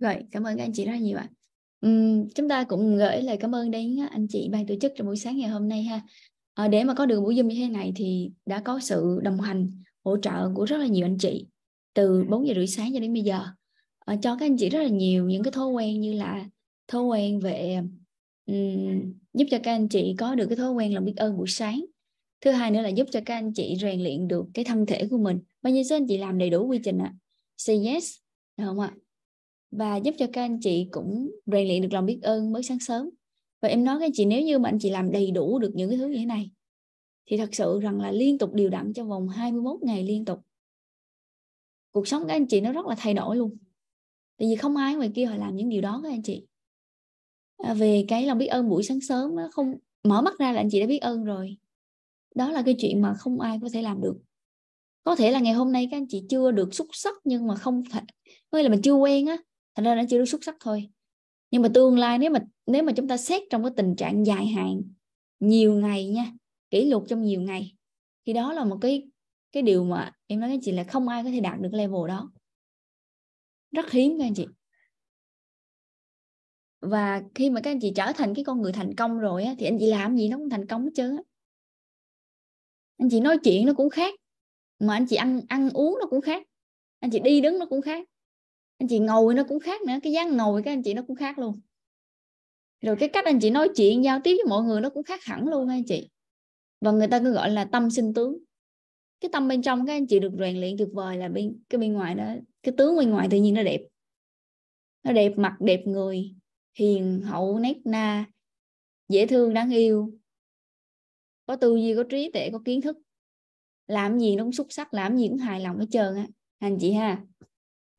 Rồi, cảm ơn các anh chị rất là nhiều ạ. Uhm, chúng ta cũng gửi lời cảm ơn đến à, anh chị ban tổ chức trong buổi sáng ngày hôm nay ha. À, để mà có được buổi Zoom như thế này thì đã có sự đồng hành, hỗ trợ của rất là nhiều anh chị từ 4 giờ rưỡi sáng cho đến bây giờ. À, cho các anh chị rất là nhiều những cái thói quen như là thói quen về um, giúp cho các anh chị có được cái thói quen lòng biết ơn buổi sáng. Thứ hai nữa là giúp cho các anh chị rèn luyện được cái thân thể của mình. Bao nhiêu số anh chị làm đầy đủ quy trình ạ? À? Say yes, được không ạ? À? và giúp cho các anh chị cũng rèn luyện được lòng biết ơn mới sáng sớm và em nói các anh chị nếu như mà anh chị làm đầy đủ được những cái thứ như thế này thì thật sự rằng là liên tục điều đặn trong vòng 21 ngày liên tục cuộc sống các anh chị nó rất là thay đổi luôn tại vì không ai ngoài kia họ làm những điều đó các anh chị à, về cái lòng biết ơn buổi sáng sớm nó không mở mắt ra là anh chị đã biết ơn rồi đó là cái chuyện mà không ai có thể làm được có thể là ngày hôm nay các anh chị chưa được xuất sắc nhưng mà không thể có nghĩa là mình chưa quen á thành ra nó chưa đủ xuất sắc thôi nhưng mà tương lai nếu mà nếu mà chúng ta xét trong cái tình trạng dài hạn nhiều ngày nha kỷ lục trong nhiều ngày thì đó là một cái cái điều mà em nói với chị là không ai có thể đạt được cái level đó rất hiếm các anh chị và khi mà các anh chị trở thành cái con người thành công rồi á, thì anh chị làm gì nó cũng thành công hết trơn á. anh chị nói chuyện nó cũng khác mà anh chị ăn ăn uống nó cũng khác anh chị đi đứng nó cũng khác anh chị ngồi nó cũng khác nữa cái dáng ngồi các anh chị nó cũng khác luôn rồi cái cách anh chị nói chuyện giao tiếp với mọi người nó cũng khác hẳn luôn anh chị và người ta cứ gọi là tâm sinh tướng cái tâm bên trong các anh chị được rèn luyện tuyệt vời là bên cái bên ngoài đó cái tướng bên ngoài tự nhiên nó đẹp nó đẹp mặt đẹp người hiền hậu nét na dễ thương đáng yêu có tư duy có trí tuệ có kiến thức làm gì nó cũng xuất sắc làm gì cũng hài lòng hết trơn á anh chị ha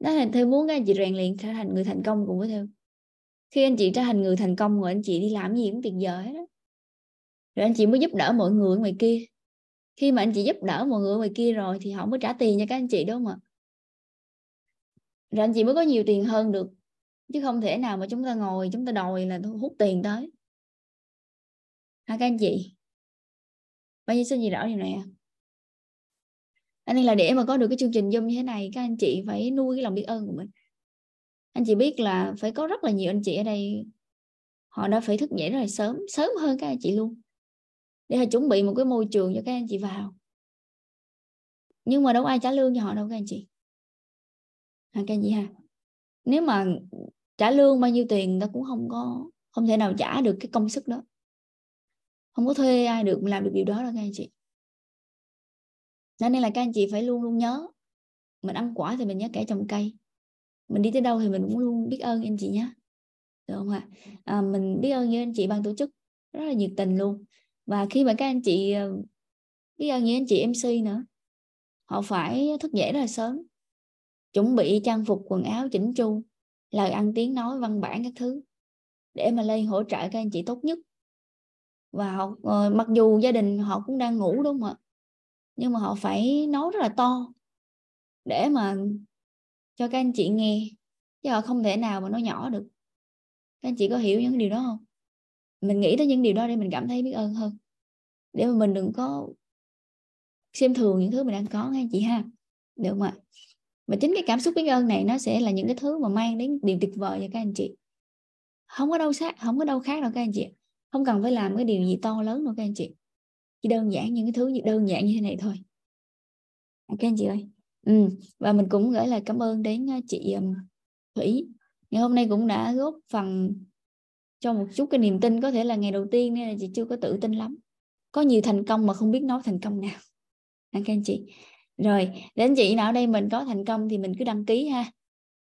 đó là theo muốn các anh chị rèn luyện trở thành người thành công cùng với theo khi anh chị trở thành người thành công rồi anh chị đi làm gì cũng tuyệt vời đó rồi anh chị mới giúp đỡ mọi người ngoài kia khi mà anh chị giúp đỡ mọi người ngoài kia rồi thì họ mới trả tiền cho các anh chị đúng không ạ rồi anh chị mới có nhiều tiền hơn được chứ không thể nào mà chúng ta ngồi chúng ta đòi là hút tiền tới hả các anh chị bao nhiêu xin gì rõ điều này không nên là để mà có được cái chương trình Zoom như thế này các anh chị phải nuôi cái lòng biết ơn của mình. Anh chị biết là phải có rất là nhiều anh chị ở đây họ đã phải thức dậy rất là sớm, sớm hơn các anh chị luôn. Để họ chuẩn bị một cái môi trường cho các anh chị vào. Nhưng mà đâu ai trả lương cho họ đâu các anh chị. À, các anh chị ha. Nếu mà trả lương bao nhiêu tiền ta cũng không có không thể nào trả được cái công sức đó không có thuê ai được làm được điều đó đâu các anh chị cho nên là các anh chị phải luôn luôn nhớ mình ăn quả thì mình nhớ kẻ trồng cây mình đi tới đâu thì mình cũng luôn biết ơn anh chị nhé được không ạ à, mình biết ơn như anh chị ban tổ chức rất là nhiệt tình luôn và khi mà các anh chị ờ, biết ơn như anh chị mc nữa họ phải thức dậy rất là sớm chuẩn bị trang phục quần áo chỉnh chu lời ăn tiếng nói văn bản các thứ để mà lên hỗ trợ các anh chị tốt nhất và họ ờ, mặc dù gia đình họ cũng đang ngủ đúng không ạ nhưng mà họ phải nói rất là to để mà cho các anh chị nghe chứ họ không thể nào mà nói nhỏ được các anh chị có hiểu những điều đó không mình nghĩ tới những điều đó để mình cảm thấy biết ơn hơn để mà mình đừng có xem thường những thứ mình đang có nghe chị ha được mà. Mà chính cái cảm xúc biết ơn này nó sẽ là những cái thứ mà mang đến điều tuyệt vời cho các anh chị không có đâu khác không có đâu khác đâu các anh chị không cần phải làm cái điều gì to lớn đâu các anh chị chỉ đơn giản những cái thứ như đơn giản như thế này thôi ok anh chị ơi ừ. và mình cũng gửi lời cảm ơn đến ờ, chị thủy ngày hôm nay cũng đã góp phần cho một chút cái niềm tin có thể là ngày đầu tiên nên là chị chưa có tự tin lắm có nhiều thành công mà không biết nói thành công nào ok anh chị rồi đến chị nào đây mình có thành công thì mình cứ đăng ký ha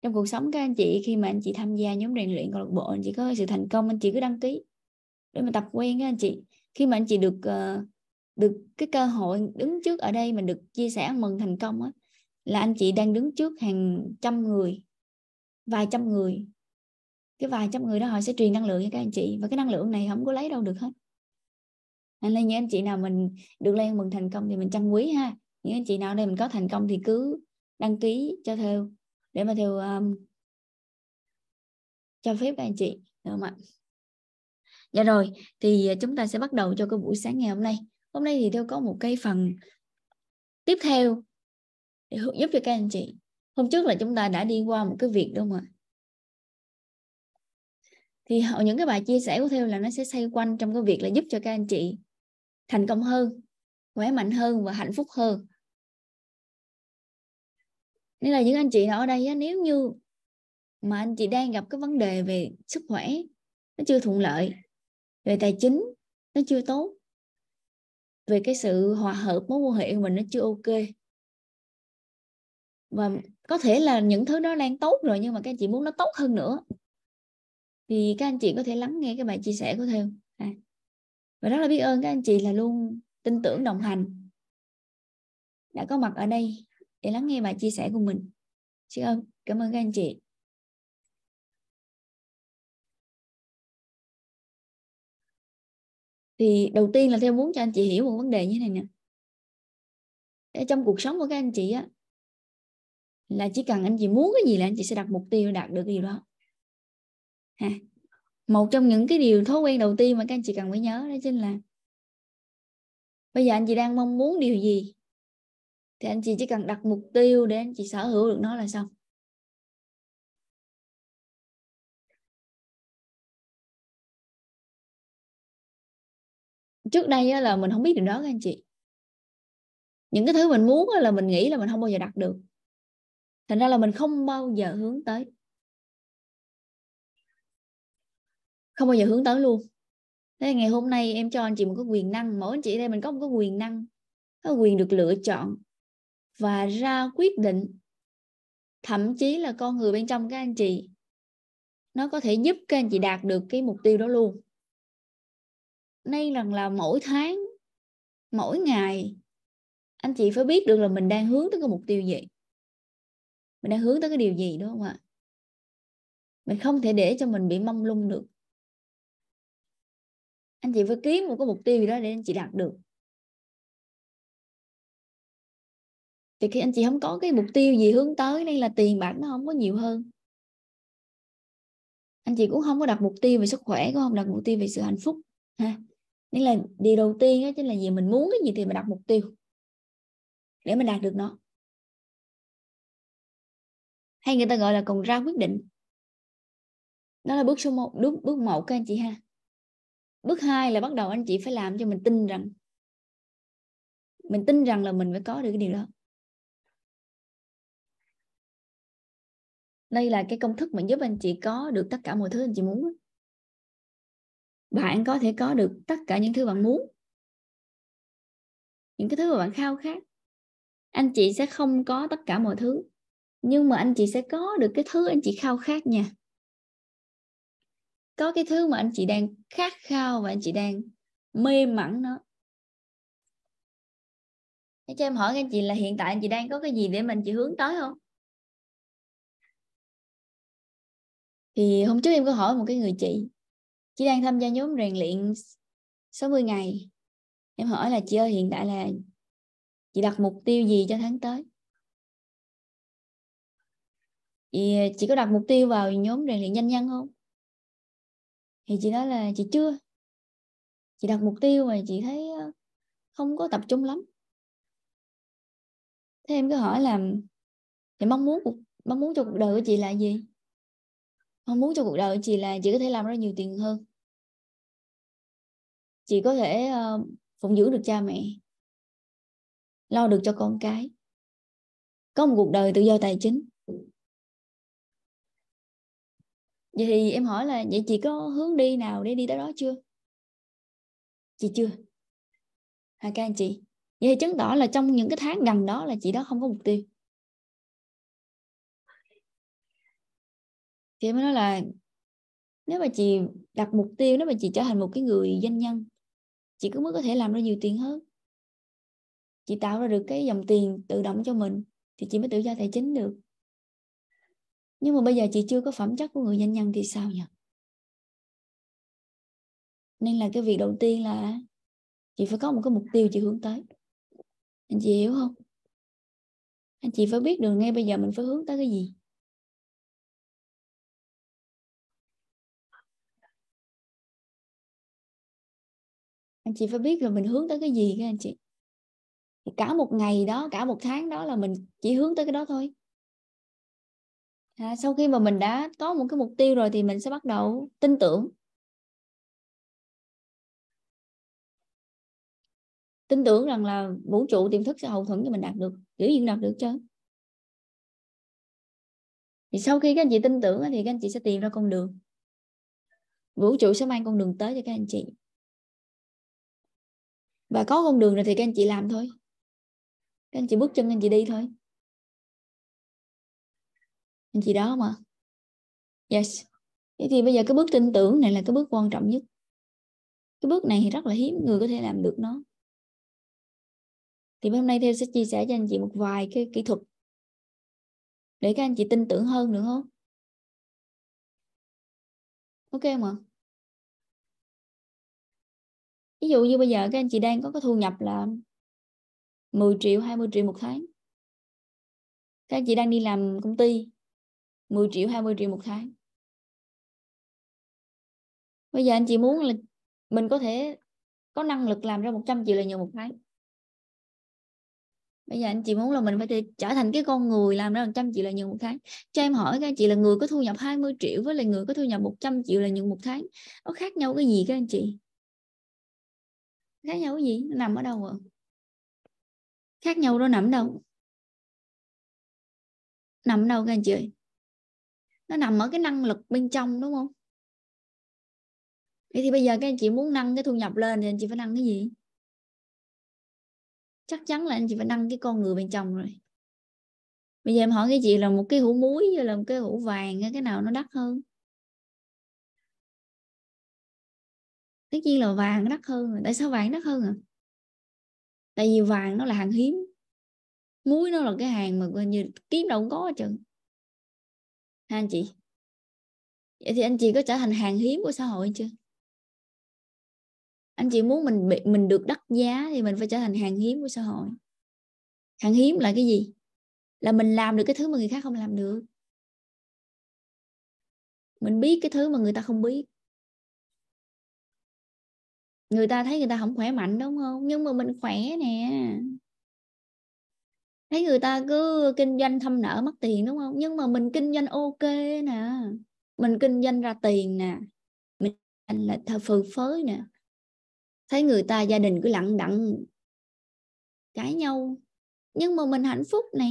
trong cuộc sống các anh chị khi mà anh chị tham gia nhóm rèn luyện câu lạc bộ anh chị có sự thành công anh chị cứ đăng ký để mà tập quen các anh chị khi mà anh chị được uh, được cái cơ hội đứng trước ở đây mình được chia sẻ mừng thành công á là anh chị đang đứng trước hàng trăm người vài trăm người cái vài trăm người đó họ sẽ truyền năng lượng cho các anh chị và cái năng lượng này không có lấy đâu được hết anh lên như anh chị nào mình được lên mừng thành công thì mình trân quý ha những anh chị nào đây mình có thành công thì cứ đăng ký cho theo để mà theo um, cho phép các anh chị được không ạ dạ rồi thì ờ, chúng ta sẽ bắt đầu cho cái buổi sáng ngày hôm nay hôm nay thì tôi có một cái phần tiếp theo để giúp cho các anh chị hôm trước là chúng ta đã đi qua một cái việc đúng không ạ thì những cái bài chia sẻ của theo là nó sẽ xoay quanh trong cái việc là giúp cho các anh chị thành công hơn khỏe mạnh hơn và hạnh phúc hơn nên là những anh chị ở đây nếu như mà anh chị đang gặp cái vấn đề về sức khỏe nó chưa thuận lợi về tài chính nó chưa tốt về cái sự hòa hợp mối quan hệ của mình nó chưa ok và có thể là những thứ đó đang tốt rồi nhưng mà các anh chị muốn nó tốt hơn nữa thì các anh chị có thể lắng nghe cái bài chia sẻ của theo à. và rất là biết ơn các anh chị là luôn tin tưởng đồng hành đã có mặt ở đây để lắng nghe bài chia sẻ của mình xin ơn cảm ơn các anh chị thì đầu tiên là theo muốn cho anh chị hiểu một vấn đề như thế này nè trong cuộc sống của các anh chị á là chỉ cần anh chị muốn cái gì là anh chị sẽ đặt mục tiêu đạt được cái điều đó ha. một trong những cái điều thói quen đầu tiên mà các anh chị cần phải nhớ đó chính là bây giờ anh chị đang mong muốn điều gì thì anh chị chỉ cần đặt mục tiêu để anh chị sở hữu được nó là xong trước đây là mình không biết điều đó các anh chị những cái thứ mình muốn là mình nghĩ là mình không bao giờ đạt được thành ra là mình không bao giờ hướng tới không bao giờ hướng tới luôn thế ngày hôm nay em cho anh chị một cái quyền năng mỗi anh chị đây mình có một cái quyền năng có quyền được lựa chọn và ra quyết định thậm chí là con người bên trong các anh chị nó có thể giúp các anh chị đạt được cái mục tiêu đó luôn nay rằng là mỗi tháng mỗi ngày anh chị phải biết được là mình đang hướng tới cái mục tiêu gì mình đang hướng tới cái điều gì đúng không ạ mình không thể để cho mình bị mông lung được anh chị phải kiếm một cái mục tiêu gì đó để anh chị đạt được thì khi anh chị không có cái mục tiêu gì hướng tới nên là tiền bạc nó không có nhiều hơn anh chị cũng không có đặt mục tiêu về sức khỏe cũng không đặt mục tiêu về sự hạnh phúc ha nên là điều đầu tiên đó chính là gì mình muốn cái gì thì mình đặt mục tiêu để mình đạt được nó hay người ta gọi là còn ra quyết định đó là bước số 1 bước bước một các anh chị ha bước hai là bắt đầu anh chị phải làm cho mình tin rằng mình tin rằng là mình phải có được cái điều đó đây là cái công thức mà giúp anh chị có được tất cả mọi thứ anh chị muốn bạn có thể có được tất cả những thứ bạn muốn những cái thứ mà bạn khao khát anh chị sẽ không có tất cả mọi thứ nhưng mà anh chị sẽ có được cái thứ anh chị khao khát nha có cái thứ mà anh chị đang khát khao và anh chị đang mê mẩn nó Thế cho em hỏi anh chị là hiện tại anh chị đang có cái gì để mình chị hướng tới không? Thì hôm trước em có hỏi một cái người chị chị đang tham gia nhóm rèn luyện 60 ngày em hỏi là chị ơi hiện tại là chị đặt mục tiêu gì cho tháng tới chị, chị có đặt mục tiêu vào nhóm rèn luyện doanh nhân không thì chị nói là chị chưa chị đặt mục tiêu mà chị thấy ờ, không có tập trung lắm thế em cứ hỏi là chị mong muốn mong muốn cho cuộc đời của chị là gì mong muốn cho cuộc đời của chị là chị có thể làm ra nhiều tiền hơn chị có thể uh, phụng dưỡng được cha mẹ lo được cho con cái có một cuộc đời tự do tài chính vậy thì em hỏi là vậy chị có hướng đi nào để đi tới đó chưa chị chưa hả các anh chị vậy thì chứng tỏ là trong những cái tháng gần đó là chị đó không có mục tiêu thì em mới nói là nếu mà chị đặt mục tiêu nếu mà chị trở thành một cái người doanh nhân chị cứ mới có thể làm ra nhiều tiền hơn chị tạo ra được cái dòng tiền tự động cho mình thì chị mới tự do tài chính được nhưng mà bây giờ chị chưa có phẩm chất của người doanh nhân thì sao nhỉ nên là cái việc đầu tiên là chị phải có một cái mục tiêu chị hướng tới anh chị hiểu không anh chị phải biết được ngay bây giờ mình phải hướng tới cái gì anh chị phải biết là mình hướng tới cái gì các anh chị thì cả một ngày đó cả một tháng đó là mình chỉ hướng tới cái đó thôi à, sau khi mà mình đã có một cái mục tiêu rồi thì mình sẽ bắt đầu tin tưởng tin tưởng rằng là vũ trụ tiềm thức sẽ hậu thuẫn cho mình đạt được giữ nhiên đạt được chứ thì sau khi các anh chị tin tưởng thì các anh chị sẽ tìm ra con đường vũ trụ sẽ mang con đường tới cho các anh chị và có con đường rồi thì các anh chị làm thôi các anh chị bước chân anh chị đi thôi anh chị đó mà yes thế thì bây giờ cái bước tin tưởng này là cái bước quan trọng nhất cái bước này thì rất là hiếm người có thể làm được nó thì hôm nay theo sẽ chia sẻ cho anh chị một vài cái kỹ thuật để các anh chị tin tưởng hơn nữa không ok không ạ ví dụ như bây giờ các anh chị đang có cái thu nhập là 10 triệu 20 triệu một tháng các anh chị đang đi làm công ty 10 triệu 20 triệu một tháng bây giờ anh chị muốn là mình có thể có năng lực làm ra 100 triệu là nhiều một tháng bây giờ anh chị muốn là mình phải trở thành cái con người làm ra 100 triệu là nhiều một tháng cho em hỏi các anh chị là người có thu nhập 20 triệu với là người có thu nhập 100 triệu là nhiều một tháng nó khác nhau cái gì các anh chị khác nhau cái gì nó nằm ở đâu ạ khác nhau nó nằm đâu nằm đâu các anh chị nó nằm ở cái năng lực bên trong đúng không vậy thì bây giờ các anh chị muốn nâng cái thu nhập lên thì anh chị phải nâng cái gì chắc chắn là anh chị phải nâng cái con người bên trong rồi bây giờ em hỏi cái chị là một cái hũ muối hay là một cái hũ vàng cái nào nó đắt hơn tất nhiên là vàng đắt hơn tại sao vàng đắt hơn à tại vì vàng nó là hàng hiếm muối nó là cái hàng mà coi như kiếm đâu có chứ ha anh chị vậy thì anh chị có trở thành hàng hiếm của xã hội chưa anh chị muốn mình bị mình được đắt giá thì mình phải trở thành hàng hiếm của xã hội hàng hiếm là cái gì là mình làm được cái thứ mà người khác không làm được mình biết cái thứ mà người ta không biết người ta thấy người ta không khỏe mạnh đúng không nhưng mà mình khỏe nè thấy người ta cứ kinh doanh thâm nở mất tiền đúng không nhưng mà mình kinh doanh ok nè mình kinh doanh ra tiền nè mình là thờ phừ phới nè thấy người ta gia đình cứ lặng đặng cãi nhau nhưng mà mình hạnh phúc nè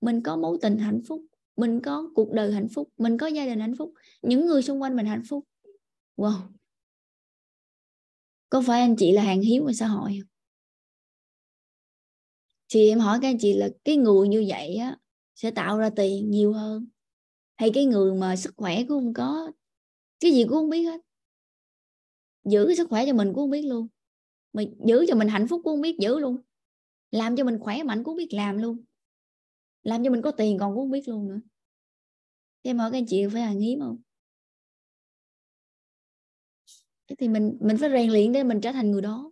mình có mối tình hạnh phúc mình có cuộc đời hạnh phúc mình có gia đình hạnh phúc những người xung quanh mình hạnh phúc wow có phải anh chị là hàng hiếm của xã hội không thì em hỏi các anh chị là cái người như vậy á sẽ tạo ra tiền nhiều hơn hay cái người mà sức khỏe cũng không có cái gì cũng không biết hết giữ cái sức khỏe cho mình cũng không biết luôn mà giữ cho mình hạnh phúc cũng không biết giữ luôn làm cho mình khỏe mạnh cũng không biết làm luôn làm cho mình có tiền còn cũng không biết luôn nữa thế em các anh chị phải là hiếm không thì mình mình phải rèn luyện để mình trở thành người đó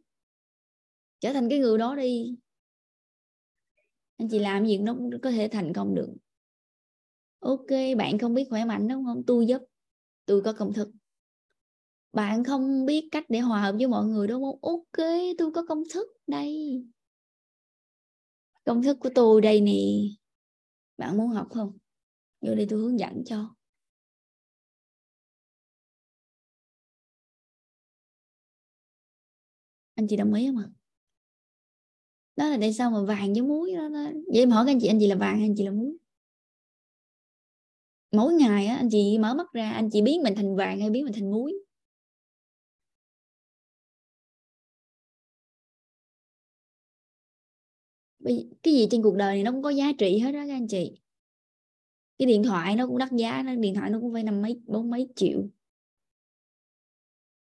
trở thành cái người đó đi anh chị làm gì nó cũng có thể thành công được ok bạn không biết khỏe mạnh đúng không tôi giúp tôi có công thức bạn không biết cách để hòa hợp với mọi người đúng không ok tôi có công thức đây công thức của tôi đây nè bạn muốn học không vô đây tôi hướng dẫn cho anh chị đồng ý không ạ đó là tại sao mà vàng với muối đó, đó. vậy em hỏi anh chị anh chị là vàng hay anh chị là muối mỗi ngày á, anh chị mở mắt ra anh chị biến mình thành vàng hay biến mình thành muối cái gì trên cuộc đời này nó cũng có giá trị hết đó các anh chị cái điện thoại nó cũng đắt giá nó điện thoại nó cũng phải năm mấy bốn mấy triệu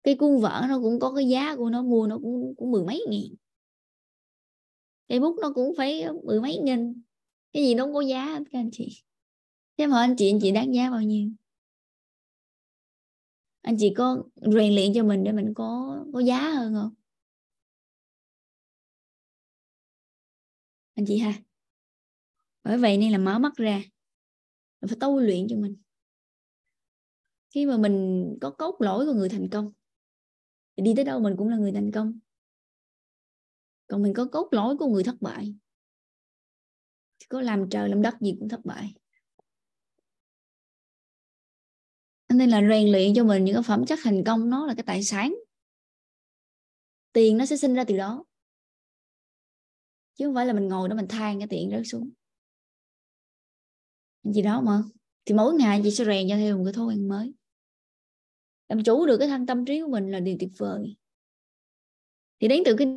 cái cuốn vở nó cũng có cái giá của nó mua nó cũng cũng mười mấy nghìn cây bút nó cũng phải mười mấy nghìn cái gì nó không có giá hết các anh chị thế mà anh chị anh chị đáng giá bao nhiêu anh chị có rèn luyện cho mình để mình có có giá hơn không anh chị ha bởi vậy nên là mở mắt ra mình phải tu luyện cho mình khi mà mình có cốt lỗi của người thành công đi tới đâu mình cũng là người thành công còn mình có cốt lõi của người thất bại thì có làm trời làm đất gì cũng thất bại nên là rèn luyện cho mình những cái phẩm chất thành công nó là cái tài sản tiền nó sẽ sinh ra từ đó chứ không phải là mình ngồi đó mình than cái tiền rớt xuống gì đó mà thì mỗi ngày chị sẽ rèn cho thêm một cái thói quen mới làm chủ được cái thăng tâm trí của mình là điều tuyệt vời thì đến từ cái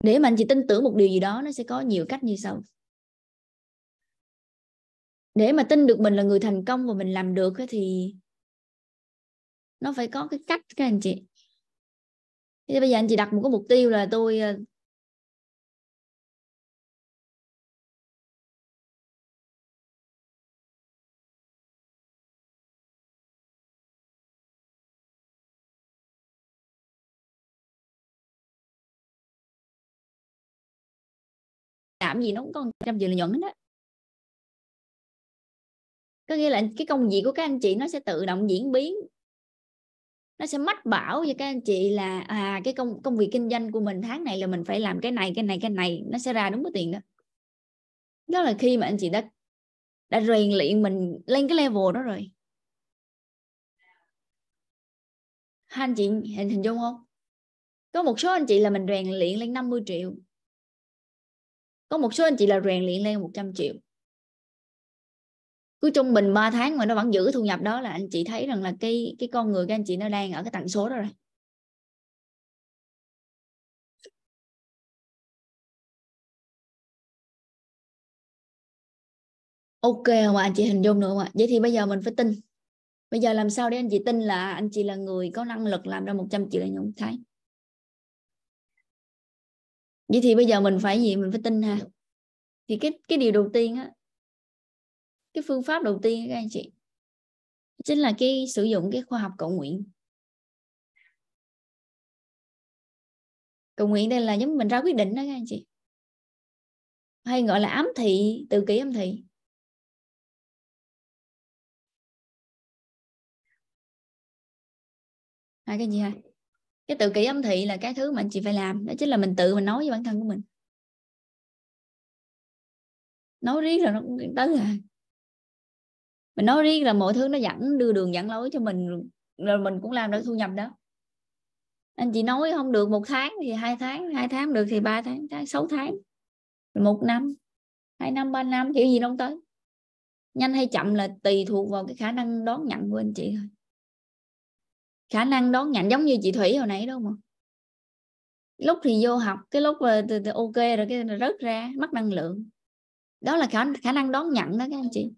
để mà anh chị tin tưởng một điều gì đó nó sẽ có nhiều cách như sau để mà tin được mình là người thành công và mình làm được thì nó phải có cái cách các anh chị thế bây giờ anh chị đặt một cái mục tiêu là tôi ờ, làm gì nó cũng có trăm lợi nhuận đó có nghĩa là cái công việc của các anh chị nó sẽ tự động diễn biến nó sẽ mách bảo cho các anh chị là à cái công công việc kinh doanh của mình tháng này là mình phải làm cái này cái này cái này nó sẽ ra đúng cái tiền đó đó là khi mà anh chị đã đã rèn luyện mình lên cái level đó rồi hai anh chị hình hình dung không có một số anh chị là mình rèn luyện lên 50 triệu có một số anh chị là rèn luyện lên 100 triệu cứ trung bình 3 tháng mà nó vẫn giữ thu nhập đó là anh chị thấy rằng là cái cái con người các anh chị nó đang ở cái tần số đó rồi ok không ạ anh chị hình dung được không ạ vậy thì bây giờ mình phải tin bây giờ làm sao để anh chị tin là anh chị là người có năng lực làm ra 100 triệu là nhân thái vậy thì bây giờ mình phải gì mình phải tin ha thì cái cái điều đầu tiên á cái phương pháp đầu tiên các anh chị chính là cái sử dụng cái khoa học cầu nguyện cầu nguyện đây là giống mình ra quyết định đó các anh chị hay gọi là ám thị từ kỷ ám thị hai cái gì hai cái tự kỷ âm thị là cái thứ mà anh chị phải làm đó chính là mình tự mình nói với bản thân của mình nói riết là nó cũng tới à mình nói riêng là mọi thứ nó dẫn đưa đường dẫn lối cho mình rồi mình cũng làm được thu nhập đó anh chị nói không được một tháng thì hai tháng hai tháng được thì ba tháng, tháng sáu tháng một năm hai năm ba năm kiểu gì đâu tới nhanh hay chậm là tùy thuộc vào cái khả năng đón nhận của anh chị thôi khả năng đón nhận giống như chị thủy hồi nãy đâu mà lúc thì vô học cái lúc ờ, từ, từ ok rồi cái rớt ra mất năng lượng đó là khả khả năng đón nhận đó các anh chị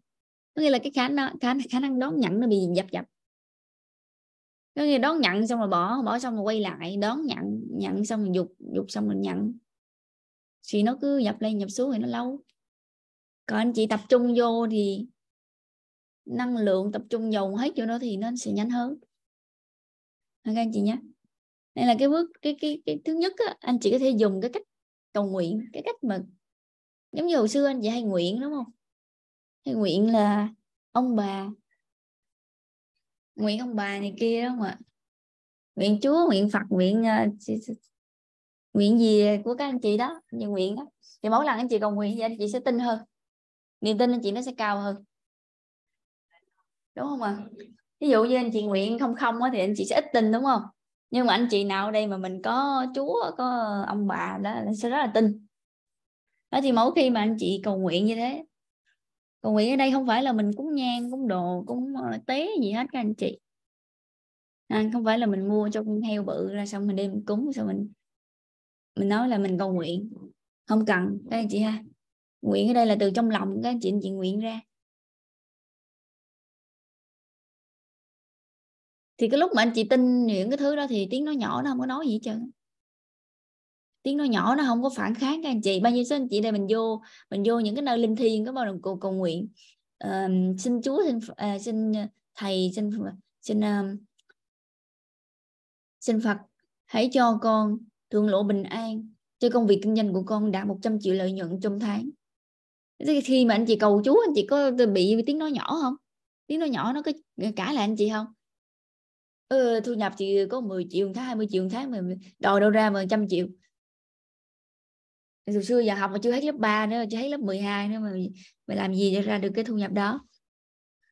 có nghĩa là cái khả năng khả, khả năng đón nhận nó bị dập dập có nghĩa đón nhận xong rồi bỏ bỏ xong rồi quay lại đón nhận nhận xong rồi dục dục xong rồi nhận thì nó cứ dập lên dập xuống thì nó lâu còn anh chị tập trung vô thì năng lượng tập trung dồn hết vô nó thì nó sẽ nhanh hơn các anh chị nhé đây là cái bước cái cái cái thứ nhất á, anh chị có thể dùng cái cách cầu nguyện cái cách mà giống như hồi xưa anh chị hay nguyện đúng không hay nguyện là ông bà nguyện ông bà này kia đúng không ạ nguyện chúa nguyện phật nguyện ờ, nguyện gì của các anh chị đó như nguyện đó thì mỗi lần anh chị cầu nguyện thì anh chị sẽ tin hơn niềm tin anh chị nó sẽ cao hơn đúng không ạ à? ví dụ như anh chị nguyện không không thì anh chị sẽ ít tin đúng không nhưng mà anh chị nào ở đây mà mình có chúa có ông bà đó anh sẽ rất là tin đó thì mỗi khi mà anh chị cầu nguyện như thế cầu nguyện ở đây không phải là mình cúng nhang cúng đồ cúng ờ, tế gì hết các anh chị à, không phải là mình mua cho con heo bự ra xong mình đem cúng xong mình mình nói là mình cầu nguyện không cần các anh chị ha nguyện ở đây là từ trong lòng các anh chị anh chị nguyện ra thì cái lúc mà anh chị tin những cái thứ đó thì tiếng nó nhỏ nó không có nói gì hết trơn tiếng nó nhỏ nó không có phản kháng các anh chị bao nhiêu số anh chị đây mình vô mình vô những cái nơi linh thiêng cái bao đồng cầu, cầu nguyện uh, xin chúa xin uh, xin ờ, thầy xin xin uh, xin phật hãy cho con thường lộ bình an cho công việc kinh doanh của con đạt 100 triệu lợi nhuận trong tháng Thế khi mà anh chị cầu chú anh chị có bị tiếng nói nhỏ không tiếng nói nhỏ nó có ờ, cả là anh chị không ừ, thu nhập thì có 10 triệu tháng 20 triệu tháng mà đòi đâu ra mà trăm triệu hồi xưa giờ học mà chưa hết lớp 3 nữa chưa hết lớp 12 nữa mà mà làm gì để ra được cái thu nhập đó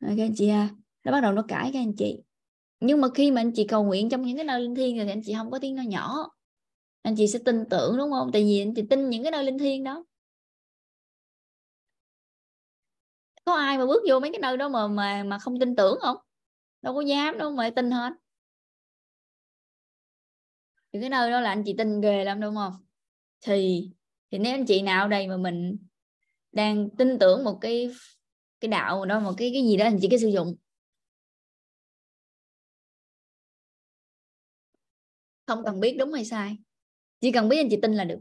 các anh chị ha nó bắt đầu nó cãi các anh chị nhưng mà khi mà anh chị cầu nguyện trong những cái nơi linh thiêng thì anh chị không có tiếng nói nhỏ anh chị sẽ tin tưởng đúng không tại vì anh chị tin những cái nơi linh thiêng đó có ai mà bước vô mấy cái nơi đó mà mà mà không tin tưởng không đâu có dám đâu mà tin hết những cái nơi đó là anh chị tin ghê lắm đúng không thì thì nếu anh chị nào đây mà mình đang tin tưởng một cái cái đạo đó một cái cái gì đó anh chị cứ sử dụng không cần biết đúng hay sai chỉ cần biết anh chị tin là được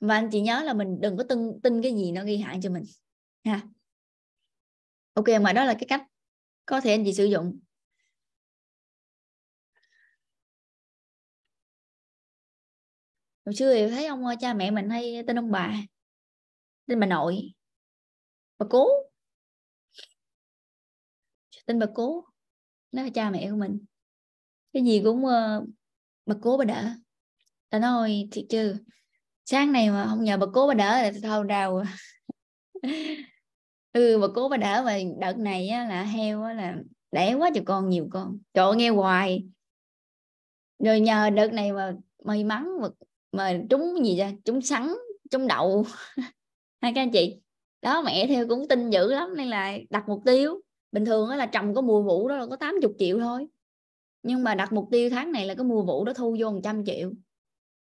và anh chị nhớ là mình đừng có tin tin cái gì nó gây hại cho mình ha ok mà đó là cái cách có thể anh chị sử dụng hồi xưa thì thấy ông ờ, cha mẹ mình hay tên ông bà tên bà nội bà cố tên bà cố nó là cha mẹ của mình cái gì cũng uh, bà cố bà đỡ ta nói thiệt chứ sáng nay mà không nhờ bà cố bà đỡ là thâu đau à. ừ bà cố bà đỡ mà đợt này á, là heo á, là đẻ quá trời con nhiều con trời ơi, nghe hoài rồi nhờ đợt này mà may mắn mà mà trúng gì ra trúng sắn trúng đậu hai các anh chị đó mẹ theo cũng tin dữ lắm nên là đặt mục tiêu bình thường đó là trồng có mùa vụ đó là có 80 triệu thôi nhưng mà đặt mục tiêu tháng này là có mùa vụ đó thu vô 100 triệu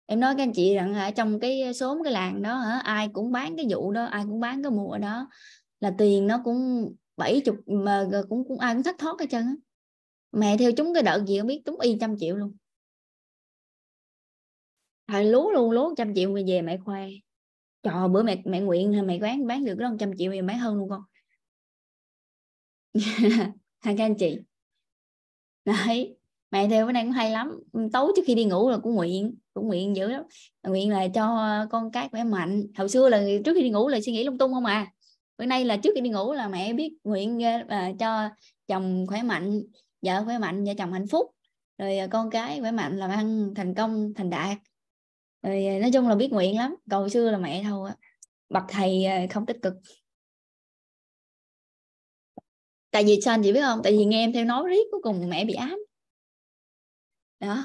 em nói các anh chị rằng ở trong cái xóm cái làng đó hả ai cũng bán cái vụ đó ai cũng bán cái mùa đó là tiền nó cũng bảy chục mà cũng cũng ai cũng thất thoát hết trơn mẹ theo chúng cái đợt gì không biết chúng y trăm triệu luôn thời lú luôn lú trăm triệu mày về mẹ khoe trò bữa mẹ mẹ nguyện mày bán bán được đó trăm triệu mày bán hơn luôn con hai các anh chị đấy mẹ theo bữa nay cũng hay lắm tối trước khi đi ngủ là cũng nguyện cũng nguyện dữ lắm nguyện là cho con cái khỏe mạnh hồi xưa là trước khi đi ngủ là suy nghĩ lung tung không à bữa nay là trước khi đi ngủ là mẹ biết nguyện à, cho chồng khỏe mạnh vợ khỏe mạnh vợ chồng hạnh phúc rồi con cái khỏe mạnh làm ăn thành công thành đạt rồi nói chung là biết nguyện lắm cầu xưa là mẹ thôi á bậc thầy ờ, không tích cực tại vì sao anh chị biết không tại vì nghe em theo nói riết cuối cùng mẹ bị ám đó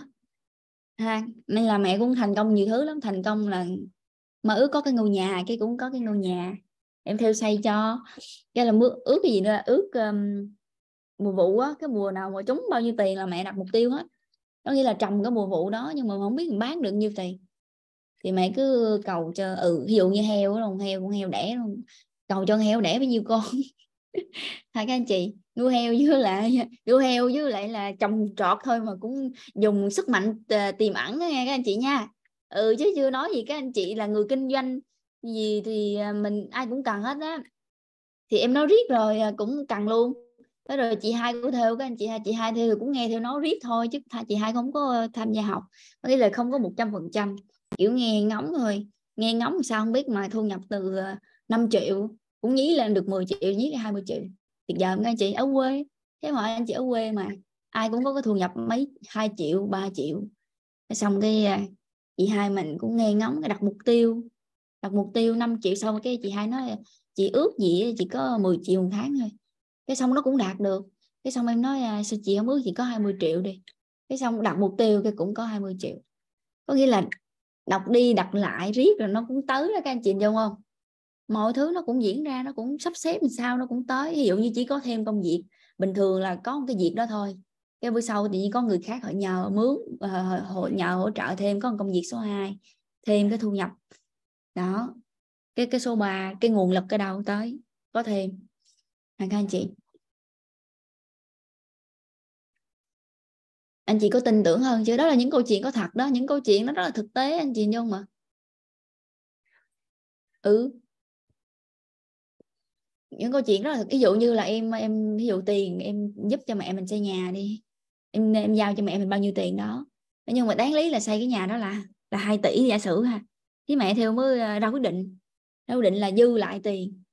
ha nên là mẹ cũng thành công nhiều thứ lắm thành công là mà ước có cái ngôi nhà cái cũng có cái ngôi nhà em theo xây cho cái là mưa, ước cái gì nữa là ước um, mùa vụ á cái mùa nào mà trúng bao nhiêu tiền là mẹ đặt mục tiêu hết có nghĩa là trồng cái mùa vụ đó nhưng mà không biết bán được nhiêu tiền thì mẹ cứ cầu cho ừ ví dụ như heo luôn heo con heo đẻ luôn cầu cho heo đẻ bao nhiêu con hai các anh chị nuôi heo với lại nuôi heo với lại là trồng trọt thôi mà cũng dùng sức mạnh ờ, tiềm ẩn đó nghe các anh chị nha ừ chứ chưa nói gì các anh chị là người kinh doanh gì thì ờ, mình ai cũng cần hết á thì em nói riết rồi ờ, cũng cần luôn thế rồi chị hai của theo các anh chị hai chị hai theo cũng nghe theo nói riết thôi chứ chị hai không có tham gia học nghĩa là không có một trăm phần trăm kiểu nghe ngóng thôi nghe ngóng sao không biết mà thu nhập từ 5 ờ, triệu cũng nhí lên được 10 triệu nhí lên 20 triệu thì giờ các anh chị ở quê thế mà anh chị ở quê mà ai cũng có cái thu nhập mấy 2 triệu 3 triệu xong cái ờ, chị hai mình cũng nghe ngóng cái đặt mục tiêu đặt mục tiêu 5 triệu xong cái chị hai nói chị ước gì chỉ có 10 triệu một tháng thôi cái xong nó cũng đạt được cái xong em nói à, sao chị không ước chị có 20 triệu đi cái xong đặt mục tiêu cái cũng có 20 triệu có nghĩa là đọc đi đọc lại riết rồi nó cũng tới đó các anh chị đúng không mọi thứ nó cũng diễn ra nó cũng sắp xếp làm sao nó cũng tới ví dụ như chỉ có thêm công việc bình thường là có một cái việc đó thôi cái bữa sau thì có người khác họ nhờ mướn ờ, họ nhờ hỗ trợ thêm có một công việc số 2 thêm cái thu nhập đó cái cái số 3 cái nguồn lực cái đầu tới có thêm à, các anh chị anh chị có tin tưởng hơn chứ đó là những câu chuyện có thật đó những câu chuyện nó rất là thực tế anh chị nhung mà ừ những câu chuyện rất là thực ví dụ như là em em ví dụ tiền em giúp cho mẹ mình xây nhà đi em em giao cho mẹ mình bao nhiêu tiền đó nhưng mà đáng lý là xây cái nhà đó là là 2 tỷ giả sử ha thì mẹ theo mới à, ra quyết định ra quyết định là dư lại tiền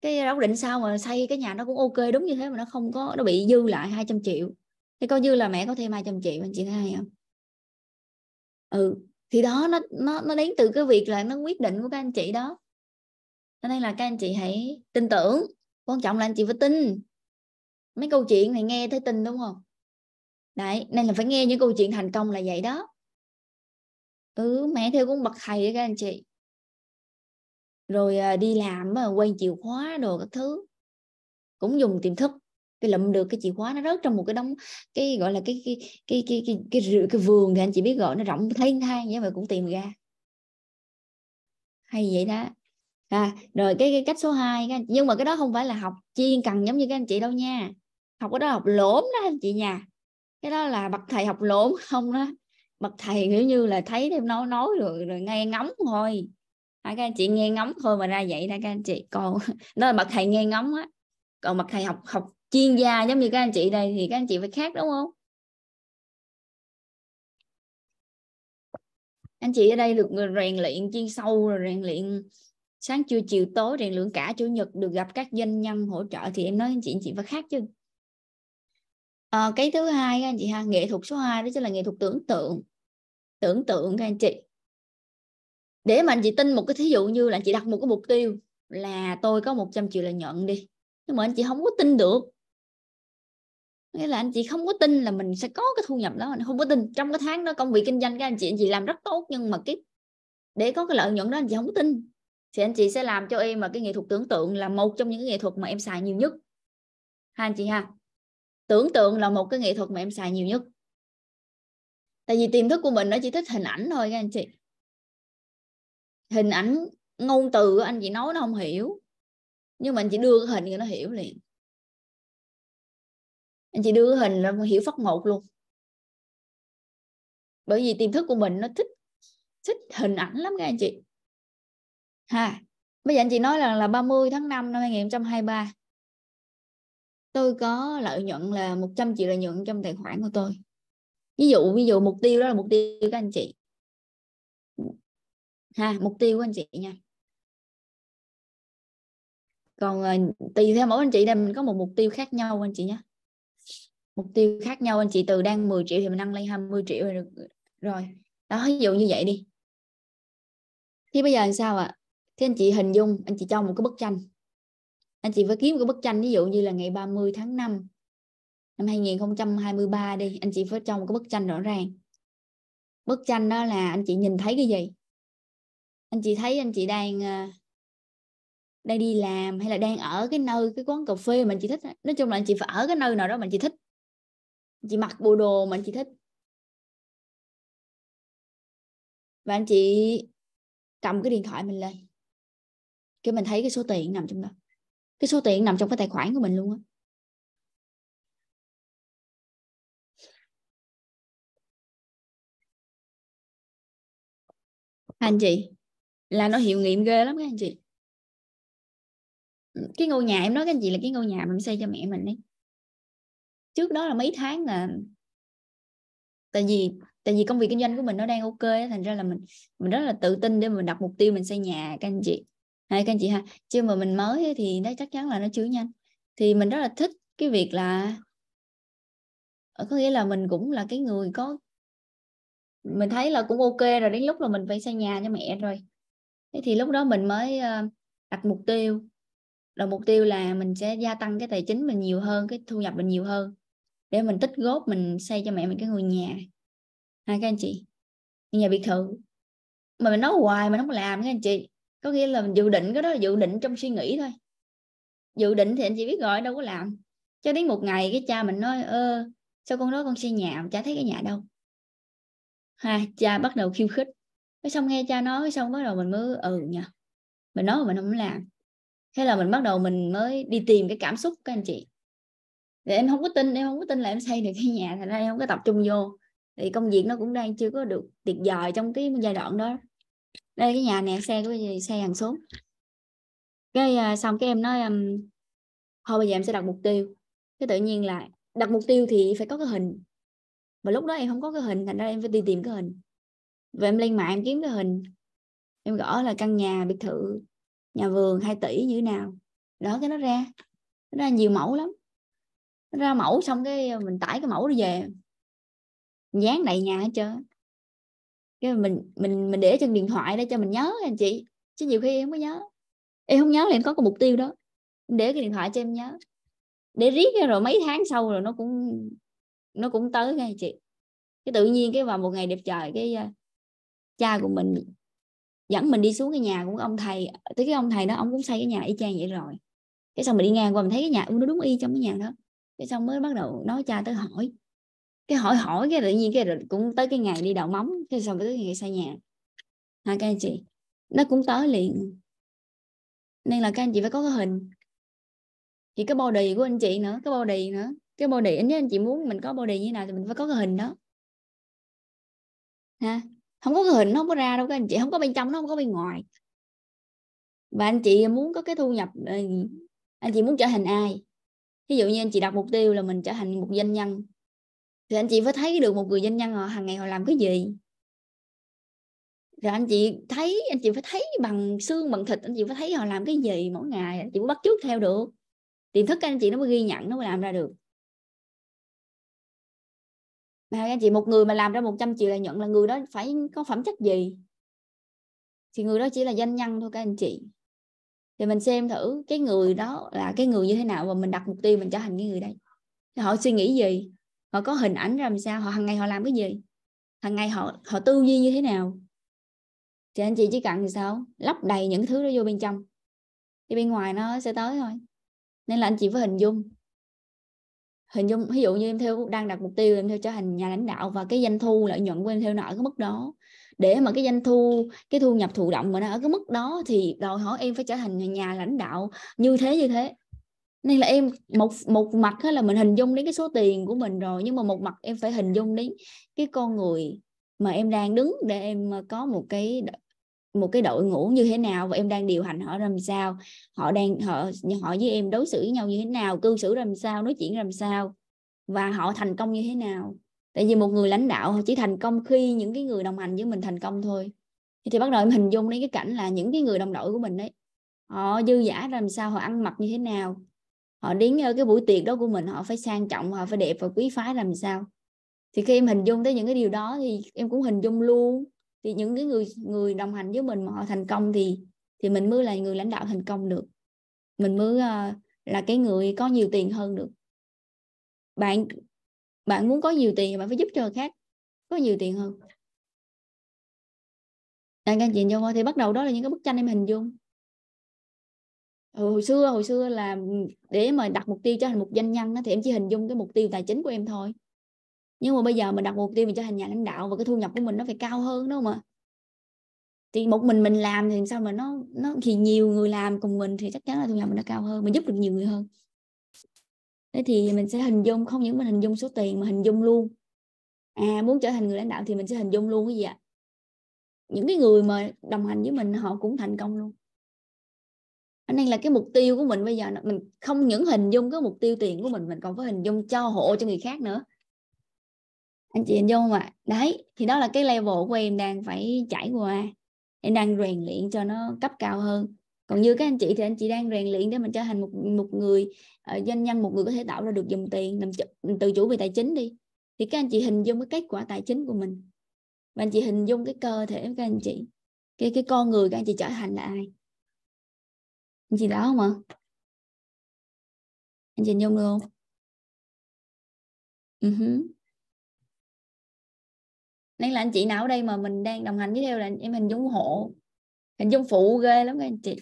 cái ra quyết định sao mà xây cái nhà nó cũng ok đúng như thế mà nó không có nó bị dư lại 200 triệu thì coi như là mẹ có thêm hai 200 triệu anh chị thấy hay không ừ thì đó nó nó nó đến từ cái việc là nó quyết định của các anh chị đó cho nên là các anh chị hãy tin tưởng quan trọng là anh chị phải tin mấy câu chuyện này nghe thấy tin đúng không đấy nên là phải nghe những câu chuyện thành công là vậy đó ừ mẹ theo cũng bậc thầy đấy các anh chị rồi à, đi làm quay chìa khóa đồ các thứ cũng dùng tiềm thức tôi lụm được cái chìa khóa nó rớt trong một cái đống cái gọi là cái cái cái cái cái cái, cái, cái vườn thì anh chị biết gọi nó rộng thiên thang vậy mà cũng tìm ra hay vậy đó à, rồi cái, cái cách số 2 các anh. nhưng mà cái đó không phải là học chuyên cần giống như các anh chị đâu nha học cái đó học lỗm đó anh chị nhà cái đó là bậc thầy học lỗm không đó bậc thầy kiểu như là thấy thêm nói nói rồi rồi nghe ngóng thôi à, các anh chị nghe ngóng thôi mà ra vậy đó các anh chị còn đó là bậc thầy nghe ngóng á còn bậc thầy học học chuyên gia giống như các anh chị đây thì các anh chị phải khác đúng không anh chị ở đây được rèn luyện chuyên sâu rồi rèn luyện sáng trưa chiều tối rèn luyện cả chủ nhật được gặp các doanh nhân hỗ trợ thì em nói anh chị anh chị phải khác chứ à, cái thứ hai các anh chị ha nghệ thuật số 2 đó chính là nghệ thuật tưởng tượng tưởng tượng các anh chị để mà anh chị tin một cái thí dụ như là anh chị đặt một cái mục tiêu là tôi có 100 triệu lợi nhuận đi nhưng mà anh chị không có tin được nghĩa là anh chị không có tin là mình sẽ có cái thu nhập đó anh không có tin trong cái tháng đó công việc kinh doanh các anh chị anh chị làm rất tốt nhưng mà cái để có cái lợi nhuận đó anh chị không có tin thì anh chị sẽ làm cho em mà cái nghệ thuật tưởng tượng là một trong những cái nghệ thuật mà em xài nhiều nhất ha anh chị ha tưởng tượng là một cái nghệ thuật mà em xài nhiều nhất tại vì tiềm thức của mình nó chỉ thích hình ảnh thôi các anh chị hình ảnh ngôn từ anh chị nói nó không hiểu nhưng mà anh chị đưa cái hình thì nó hiểu liền anh chị đưa hình là hiểu phát một luôn bởi vì tiềm thức của mình nó thích thích hình ảnh lắm các anh chị ha bây giờ anh chị nói là là 30 tháng 5 năm 2023 tôi có lợi nhuận là 100 triệu lợi nhuận trong tài khoản của tôi ví dụ ví dụ mục tiêu đó là mục tiêu các anh chị ha mục tiêu của anh chị nha còn à, tùy theo mỗi anh chị đây mình có một mục tiêu khác nhau anh chị nhé mục tiêu khác nhau anh chị từ đang 10 triệu thì mình nâng lên 20 triệu rồi được rồi đó ví dụ như vậy đi thì bây giờ làm sao ạ thì anh chị hình dung anh chị cho một cái bức tranh anh chị phải kiếm một cái bức tranh ví dụ như là ngày 30 tháng 5 năm 2023 đi anh chị phải cho một cái bức tranh rõ ràng bức tranh đó là anh chị nhìn thấy cái gì anh chị thấy anh chị đang ờ, đang đi làm hay là đang ở cái nơi cái quán cà phê mà anh chị thích nói chung là anh chị phải ở cái nơi nào đó mà anh chị thích chị mặc bộ đồ mà chị thích và anh chị cầm cái điện thoại mình lên cái mình thấy cái số tiền nằm trong đó cái số tiền nằm trong cái tài khoản của mình luôn á anh chị là nó hiệu nghiệm ghê lắm các anh chị cái ngôi nhà em nói các anh chị là cái ngôi nhà mình xây cho mẹ mình đấy trước đó là mấy tháng là tại vì tại vì công việc kinh doanh của mình nó đang ok thành ra là mình mình rất là tự tin để mình đặt mục tiêu mình xây nhà các anh chị hay các anh chị ha chứ mà mình mới thì nó chắc chắn là nó chưa nhanh thì mình rất là thích cái việc là ờ, có nghĩa là mình cũng là cái người có mình thấy là cũng ok rồi đến lúc là mình phải xây nhà cho mẹ rồi thế thì lúc đó mình mới ờ, đặt mục tiêu là mục tiêu là mình sẽ gia tăng cái tài chính mình nhiều hơn cái thu nhập mình nhiều hơn để mình tích góp mình xây cho mẹ mình cái ngôi nhà hai các anh chị nhà biệt thự mà mình nói hoài mình không làm các anh chị có nghĩa là mình dự định cái đó là dự định trong suy nghĩ thôi dự định thì anh chị biết gọi đâu có làm cho đến một ngày cái cha mình nói ơ sao con nói con xây nhà mà chả thấy cái nhà đâu ha cha bắt đầu khiêu khích cái xong nghe cha nói xong bắt đầu mình mới ừ nha mình nói mà mình không làm thế là mình bắt đầu mình mới đi tìm cái cảm xúc các anh chị thì em không có tin em không có tin là em xây được cái nhà thành ra em không có tập trung vô thì công việc nó cũng đang chưa có được tuyệt vời trong cái giai đoạn đó đây cái nhà nè xe của xe hàng số. cái à, xong cái em nói um, thôi bây giờ em sẽ đặt mục tiêu cái tự nhiên là đặt mục tiêu thì phải có cái hình mà lúc đó em không có cái hình thành ra em phải đi tìm cái hình và em lên mạng em kiếm cái hình em gõ là căn nhà biệt thự nhà vườn 2 tỷ như thế nào đó cái nó ra nó ra nhiều mẫu lắm ra mẫu xong cái mình tải cái mẫu đi về dán đầy nhà hết trơn cái mình mình mình để trên điện thoại để cho mình nhớ anh chị chứ nhiều khi em không nhớ em không nhớ là em có cái mục tiêu đó để cái điện thoại cho em nhớ để riết rồi mấy tháng sau rồi nó cũng nó cũng tới nghe chị cái tự nhiên cái vào một ngày đẹp trời cái ờ, cha của mình dẫn mình đi xuống cái nhà của ông thầy tới cái ông thầy đó ông cũng xây cái nhà y chang vậy rồi cái xong mình đi ngang qua mình thấy cái nhà nó đúng y trong cái nhà đó cái xong mới bắt đầu nói cha tới hỏi cái hỏi hỏi cái tự nhiên cái rồi cũng tới cái ngày đi đậu móng cái xong tới ngày xa nhà hả các anh chị nó cũng tới liền nên là các anh chị phải có cái hình thì cái body của anh chị nữa cái body nữa cái body anh anh chị muốn mình có body như nào thì mình phải có cái hình đó ha không có cái hình nó không có ra đâu các anh chị không có bên trong nó không có bên ngoài và anh chị muốn có cái thu nhập ờ, anh chị muốn trở thành ai ví dụ như anh chị đặt mục tiêu là mình trở thành một doanh nhân thì anh chị phải thấy được một người doanh nhân họ hàng ngày họ làm cái gì rồi anh chị thấy anh chị phải thấy bằng xương bằng thịt anh chị phải thấy họ làm cái gì mỗi ngày anh chị mới bắt chước theo được tiềm thức anh chị nó mới ghi nhận nó mới làm ra được mà anh chị một người mà làm ra 100 triệu là nhận là người đó phải có phẩm chất gì thì người đó chỉ là doanh nhân thôi các anh chị thì mình xem thử cái người đó là cái người như thế nào và mình đặt mục tiêu mình trở thành cái người đấy họ suy nghĩ gì họ có hình ảnh ra làm sao họ hàng ngày họ làm cái gì hàng ngày họ họ tư duy như thế nào thì anh chị chỉ cần sao lấp đầy những thứ đó vô bên trong thì bên ngoài nó sẽ tới thôi nên là anh chị phải hình dung hình dung ví dụ như em theo đang đặt mục tiêu em theo trở thành nhà lãnh đạo và cái doanh thu lợi nhuận của em theo nội cái mức đó để mà cái doanh thu cái thu nhập thụ động mà nó ở cái mức đó thì đòi hỏi em phải trở thành nhà lãnh đạo như thế như thế nên là em một một mặt là mình hình dung đến cái số tiền của mình rồi nhưng mà một mặt em phải hình dung đến cái con người mà em đang đứng để em ờ, có một cái một cái đội ngũ như thế nào và em đang điều hành họ làm sao họ đang họ họ với em đối xử với nhau như thế nào cư xử làm sao nói chuyện làm sao và họ thành công như thế nào tại vì một người lãnh đạo chỉ thành công khi những cái người đồng hành với mình thành công thôi thì bắt đầu em hình dung đến cái cảnh là những cái người đồng đội của mình đấy họ dư giả làm sao họ ăn mặc như thế nào họ đến ở cái buổi tiệc đó của mình họ phải sang trọng họ phải đẹp và quý phái làm sao thì khi em hình dung tới những cái điều đó thì em cũng hình dung luôn thì những cái người người đồng hành với mình mà họ thành công thì thì mình mới là người lãnh đạo thành công được mình mới uh, là cái người có nhiều tiền hơn được bạn bạn muốn có nhiều tiền bạn phải giúp cho người khác có nhiều tiền hơn đang các chị nhau thì bắt đầu đó là những cái bức tranh em hình dung ừ, hồi xưa hồi xưa là để mà đặt mục tiêu cho thành một doanh nhân đó, thì em chỉ hình dung cái mục tiêu tài chính của em thôi nhưng mà bây giờ mình đặt mục tiêu mình cho thành nhà lãnh đạo và cái thu nhập của mình nó phải cao hơn đúng không ạ thì một mình mình làm thì sao mà nó nó thì nhiều người làm cùng mình thì chắc chắn là thu nhập mình nó cao hơn mình giúp được nhiều người hơn thế thì mình sẽ hình dung không những mình hình dung số tiền mà hình dung luôn à muốn trở thành người lãnh đạo thì mình sẽ hình dung luôn cái gì ạ những cái người mà đồng hành với mình họ cũng thành công luôn anh đang là cái mục tiêu của mình bây giờ mình không những hình dung cái mục tiêu tiền của mình mình còn phải hình dung cho hộ cho người khác nữa anh chị hình dung không ạ đấy thì đó là cái level của em đang phải trải qua em đang rèn luyện cho nó cấp cao hơn còn như các anh chị thì anh chị đang rèn luyện để mình trở thành một một người uh, doanh nhân một người có thể tạo ra được dòng tiền làm tự chủ về tài chính đi thì các anh chị hình dung cái kết quả tài chính của mình và anh chị hình dung cái cơ thể của các anh chị cái cái con người các anh chị trở thành là ai anh chị đó không ạ anh chị hình dung được không uh-huh. nên là anh chị nào ở đây mà mình đang đồng hành với theo là em hình dung hộ hình dung phụ ghê lắm các anh chị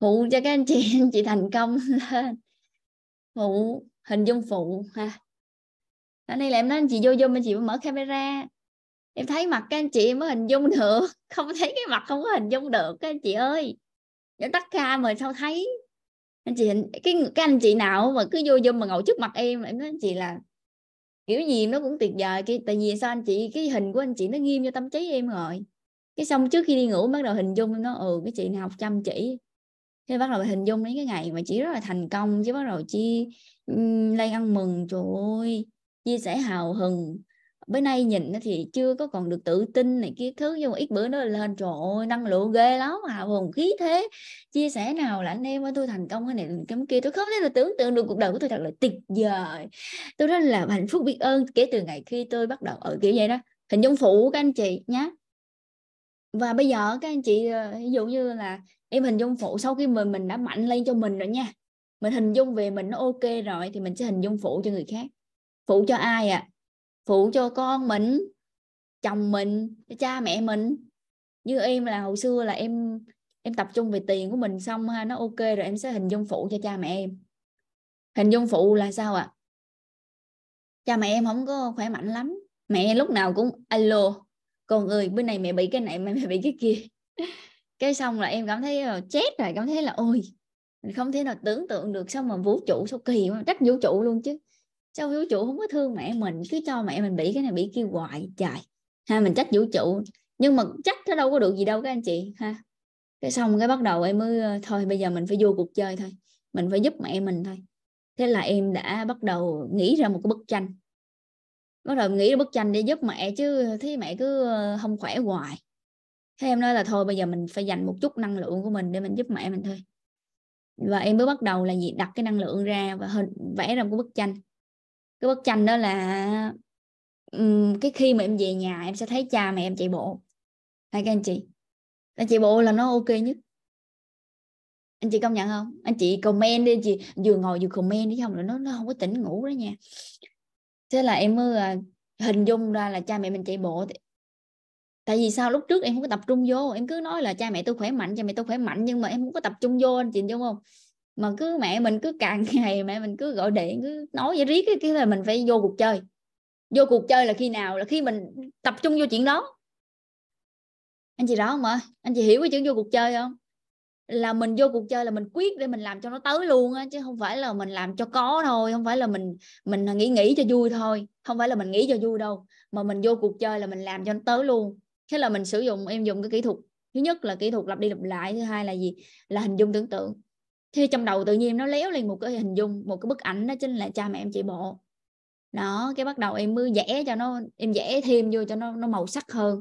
phụ cho các anh chị anh chị thành công lên phụ hình dung phụ ha hôm nay là em nói anh chị vô zoom anh chị mở camera em thấy mặt các anh chị mới hình dung được không thấy cái mặt không có hình dung được các anh chị ơi nhớ tắt ca mà sao thấy anh chị cái cái anh chị nào mà cứ vô zoom mà ngồi trước mặt em em nói anh chị là kiểu gì nó cũng tuyệt vời kia tại vì sao anh chị cái hình của anh chị nó nghiêm cho tâm trí em rồi cái xong trước khi đi ngủ bắt đầu hình dung nó ừ cái chị này học chăm chỉ thế bắt đầu hình dung đến cái ngày mà chị rất là thành công chứ bắt đầu chi um, lay ăn mừng trời ơi chia sẻ hào hừng bữa nay nhìn nó thì chưa có còn được tự tin này kia thứ nhưng mà ít bữa nó lên trời ơi năng lượng ghê lắm hào hùng khí thế chia sẻ nào là anh em ơi tôi thành công cái này cái kia tôi không thể là tưởng tượng được cuộc đời của tôi thật là tuyệt vời tôi rất là hạnh phúc biết ơn kể từ ngày khi tôi bắt đầu ở ừ, kiểu vậy đó hình dung phụ các anh chị nhé và bây giờ các anh chị ờ, ví dụ như là em hình dung phụ sau khi mà mình đã mạnh lên cho mình rồi nha mình hình dung về mình nó ok rồi thì mình sẽ hình dung phụ cho người khác phụ cho ai ạ à? phụ cho con mình chồng mình cho cha mẹ mình như em là hồi xưa là em em tập trung về tiền của mình xong ha nó ok rồi em sẽ hình dung phụ cho cha mẹ em hình dung phụ là sao ạ à? cha mẹ em không có khỏe mạnh lắm mẹ lúc nào cũng alo con ơi bữa nay mẹ bị cái này mẹ bị cái kia cái xong là em cảm thấy là ờ, chết rồi cảm thấy là ôi mình không thể nào tưởng tượng được sao mà vũ trụ sao kỳ mà trách vũ trụ luôn chứ sao vũ trụ không có thương mẹ mình cứ cho mẹ mình bị cái này bị kia hoài trời ha mình trách vũ trụ nhưng mà trách nó đâu có được gì đâu các anh chị ha cái xong cái bắt đầu em mới ờ, thôi bây giờ mình phải vô cuộc chơi thôi mình phải giúp mẹ mình thôi thế là em đã bắt đầu nghĩ ra một cái bức tranh bắt đầu nghĩ bức tranh để giúp mẹ chứ thấy mẹ cứ ờ, không khỏe hoài thế em nói là thôi bây giờ mình phải dành một chút năng lượng của mình để mình giúp mẹ mình thôi và em mới bắt đầu là gì đặt cái năng lượng ra và hình vẽ ra một cái bức tranh cái bức tranh đó là um, cái khi mà em về nhà em sẽ thấy cha mẹ em chạy bộ hay các anh chị anh chị bộ là nó ok nhất anh chị công nhận không anh chị comment đi anh chị vừa ngồi vừa comment đi không là nó nó không có tỉnh ngủ đó nha thế là em mới à, hình dung ra là cha mẹ mình chạy bộ tại vì sao lúc trước em không có tập trung vô em cứ nói là cha mẹ tôi khỏe mạnh cha mẹ tôi khỏe mạnh nhưng mà em không có tập trung vô anh chị đúng không mà cứ mẹ mình cứ càng ngày mẹ mình cứ gọi điện cứ nói với riết cái là mình phải vô cuộc chơi vô cuộc chơi là khi nào là khi mình tập trung vô chuyện đó anh chị rõ không ạ anh chị hiểu cái chữ vô cuộc chơi không là mình vô cuộc chơi là mình quyết để mình làm cho nó tới luôn á chứ không phải là mình làm cho có thôi không phải là mình mình nghĩ nghĩ cho vui thôi không phải là mình nghĩ cho vui đâu mà mình vô cuộc chơi là mình làm cho nó tới luôn thế là mình sử dụng em dùng cái kỹ thuật thứ nhất là kỹ thuật lặp đi lặp lại thứ hai là gì là hình dung tưởng tượng thế trong đầu tự nhiên nó léo lên một cái hình dung một cái bức ảnh đó chính là cha mẹ em chị bộ đó cái bắt đầu em mới vẽ cho nó em vẽ thêm vô cho nó nó màu sắc hơn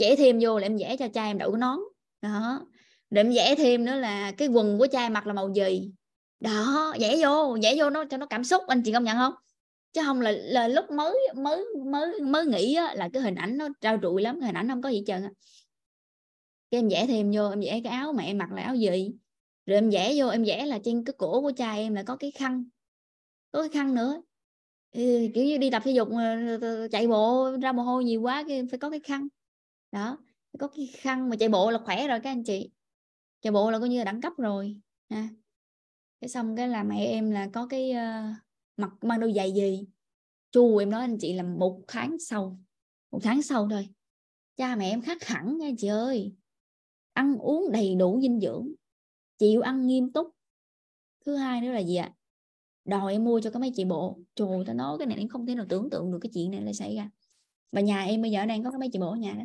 vẽ thêm vô là em vẽ cho cha em đội cái nón đó để em vẽ thêm nữa là cái quần của trai mặc là màu gì đó vẽ vô vẽ vô nó cho nó cảm xúc anh chị công nhận không chứ không là, là lúc mới mới mới mới nghĩ á, là cái hình ảnh nó trao trụi lắm cái hình ảnh không có gì trơn á cái em vẽ thêm vô em vẽ cái áo mà em mặc là áo gì rồi em vẽ vô em vẽ là trên cái cổ của trai em là có cái khăn có cái khăn nữa ừ, kiểu như đi tập thể dục ờ, ờ, chạy bộ ra mồ hôi nhiều quá phải có cái khăn đó có cái khăn mà chạy bộ là khỏe rồi các anh chị chạy bộ là coi như là đẳng cấp rồi ha cái xong cái là mẹ em là có cái uh, mặc mang đôi giày gì chu em nói anh chị là một tháng sau một tháng sau thôi cha mẹ em khác hẳn nha chị ơi ăn uống đầy đủ dinh dưỡng chịu ăn nghiêm túc thứ hai nữa là gì ạ à? đòi em mua cho cái mấy chị bộ trời ta nói cái này em không thể nào tưởng tượng được cái chuyện này lại xảy ra và nhà em bây giờ đang có cái mấy chị bộ ở nhà đó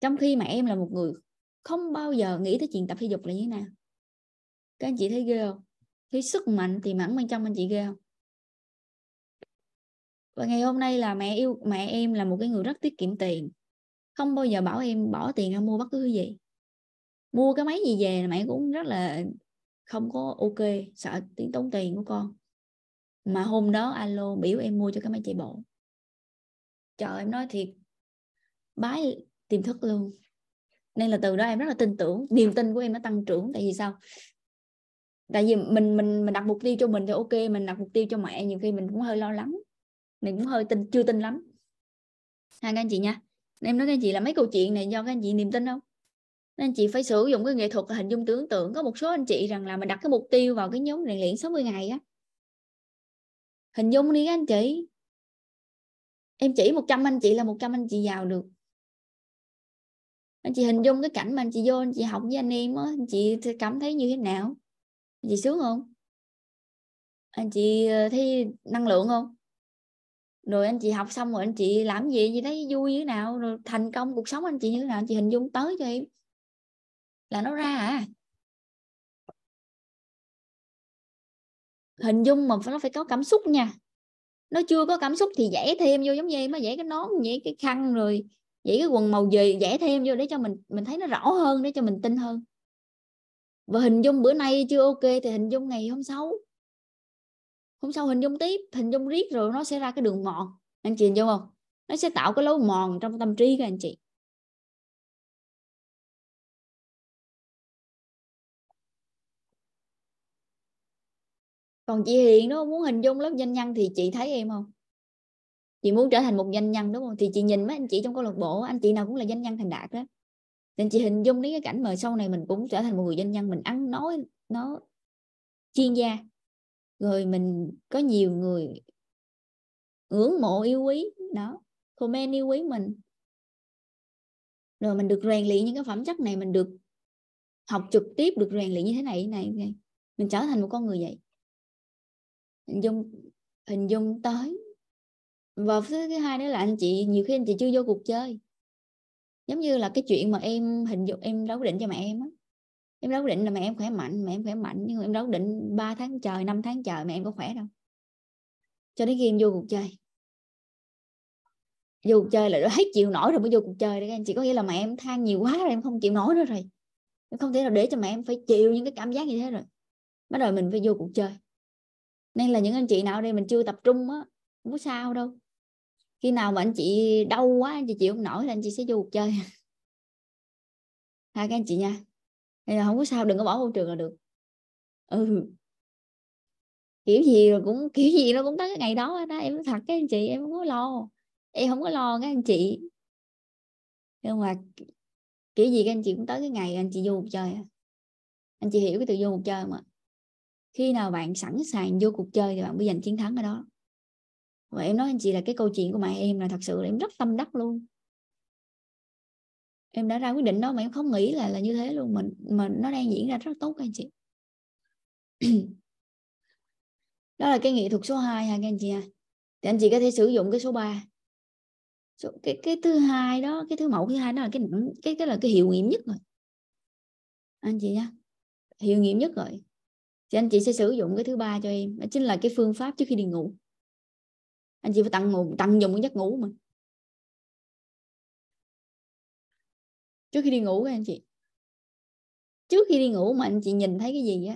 trong khi mà em là một người không bao giờ nghĩ tới chuyện tập thể dục là như thế nào các anh chị thấy ghê không thấy sức mạnh thì ẩn bên trong anh chị ghê không và ngày hôm nay là mẹ yêu mẹ em là một cái người rất tiết kiệm tiền không bao giờ bảo em bỏ tiền ra mua bất cứ thứ gì mua cái máy gì về mẹ cũng rất là không có ok sợ tiếng tốn tiền của con mà hôm đó alo biểu em mua cho cái máy chạy bộ Chờ em nói thiệt bái tiềm thức luôn nên là từ đó em rất là tin tưởng niềm tin của em nó tăng trưởng tại vì sao tại vì mình mình mình đặt mục tiêu cho mình thì ok mình đặt mục tiêu cho mẹ nhiều khi mình cũng hơi lo lắng mình cũng hơi tin chưa tin lắm hai các anh chị nha em nói các anh chị là mấy câu chuyện này do các anh chị niềm tin không nên chị phải sử dụng cái nghệ thuật hình dung tưởng tượng có một số anh chị rằng là mình đặt cái mục tiêu vào cái nhóm rèn luyện 60 ngày á hình dung đi các anh chị em chỉ 100 anh chị là 100 anh chị giàu được anh chị hình dung cái cảnh mà anh chị vô anh chị học với anh em á anh chị cảm thấy như thế nào anh chị sướng không anh chị ờ, thấy năng lượng không rồi anh chị học xong rồi anh chị làm gì gì thấy vui như thế nào rồi thành công cuộc sống anh chị như thế nào anh chị hình dung tới cho em là nó ra à hình dung mà nó phải có cảm xúc nha nó chưa có cảm xúc thì vẽ thêm vô giống như em á vẽ cái nón vẽ cái khăn rồi vậy cái quần màu gì vẽ thêm vô để cho mình mình thấy nó rõ hơn để cho mình tin hơn và hình dung bữa nay chưa ok thì hình dung ngày hôm sau hôm sau hình dung tiếp hình dung riết rồi nó sẽ ra cái đường mòn anh chị hình không nó sẽ tạo cái lối mòn trong tâm trí các anh chị còn chị Hiền nó muốn hình dung lớp doanh nhân thì chị thấy em không chị muốn trở thành một doanh nhân đúng không thì chị nhìn mấy anh chị trong câu lạc bộ anh chị nào cũng là doanh nhân thành đạt đó nên chị hình dung đến cái cảnh mà sau này mình cũng trở thành một người doanh nhân mình ăn nói nó chuyên gia rồi mình có nhiều người ngưỡng mộ yêu quý đó comment yêu quý mình rồi mình được rèn luyện những cái phẩm chất này mình được học trực tiếp được rèn luyện như thế này như này, này mình trở thành một con người vậy hình dung hình dung tới và thứ thứ hai nữa là anh chị nhiều khi anh chị chưa vô cuộc chơi giống như là cái chuyện mà em hình dung em đấu định cho mẹ em á em đấu định là mẹ em khỏe mạnh mẹ em khỏe mạnh nhưng mà em đấu định 3 tháng trời 5 tháng trời mẹ em có khỏe đâu cho đến khi em vô cuộc chơi vô cuộc chơi là hết chịu nổi rồi mới vô cuộc chơi đấy anh chị có nghĩa là mẹ em than nhiều quá rồi em không chịu nổi nữa rồi em không thể nào để cho mẹ em phải chịu những cái cảm giác như thế rồi bắt đầu mình phải vô cuộc chơi nên là những anh chị nào đây mình chưa tập trung á không có sao đâu khi nào mà anh chị đau quá chị chịu không nổi thì anh chị sẽ vô cuộc chơi hai các anh chị nha Nên là không có sao đừng có bỏ môi trường là được ừ kiểu gì rồi cũng kiểu gì nó cũng tới cái ngày đó đó em thật cái anh chị em không có lo em không có lo các anh chị nhưng mà kiểu gì các anh chị cũng tới cái ngày anh chị vô cuộc chơi anh chị hiểu cái từ vô cuộc chơi mà khi nào bạn sẵn sàng vô cuộc chơi thì bạn mới giành chiến thắng ở đó và em nói anh chị là cái câu chuyện của mẹ em là thật sự là em rất tâm đắc luôn em đã ra quyết định đó mà em không nghĩ là là như thế luôn mình mà, mà nó đang diễn ra rất tốt anh chị đó là cái nghệ thuật số 2 ha các anh chị ha à? thì anh chị có thể sử dụng cái số 3 cái cái thứ hai đó cái thứ mẫu thứ hai đó là cái cái cái là cái hiệu nghiệm nhất rồi anh chị nhá hiệu nghiệm nhất rồi thì anh chị sẽ sử dụng cái thứ ba cho em đó chính là cái phương pháp trước khi đi ngủ anh chị phải tăng ngủ tận dụng cái giấc ngủ của mình trước khi đi ngủ các anh chị trước khi đi ngủ mà anh chị nhìn thấy cái gì á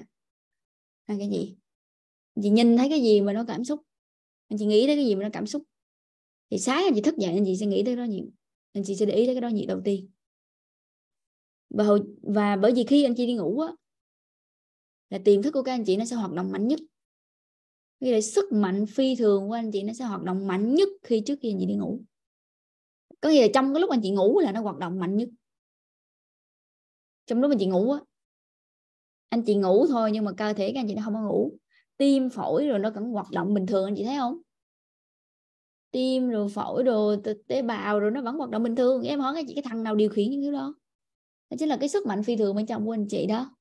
là cái gì anh chị nhìn thấy cái gì mà nó cảm xúc anh chị nghĩ tới cái gì mà nó cảm xúc thì sáng anh chị thức dậy anh chị sẽ nghĩ tới đó nhiều anh chị sẽ để ý tới cái đó nhiều đầu tiên và, hồi, và bởi vì khi anh chị đi ngủ á là tiềm thức của các anh chị nó sẽ hoạt động mạnh nhất Nghĩa là sức mạnh phi thường của anh chị nó sẽ hoạt động mạnh nhất khi trước khi anh chị đi ngủ. Có nghĩa là trong cái lúc anh chị ngủ là nó hoạt động mạnh nhất. Trong lúc anh chị ngủ á, anh chị ngủ thôi nhưng mà cơ thể của anh chị nó không có ngủ. Tim phổi rồi nó vẫn hoạt động bình thường anh chị thấy không? tim rồi phổi rồi tế bào rồi nó vẫn hoạt động bình thường em hỏi các chị cái thằng nào điều khiển những thứ đó đó chính là cái sức mạnh phi thường bên trong của anh chị đó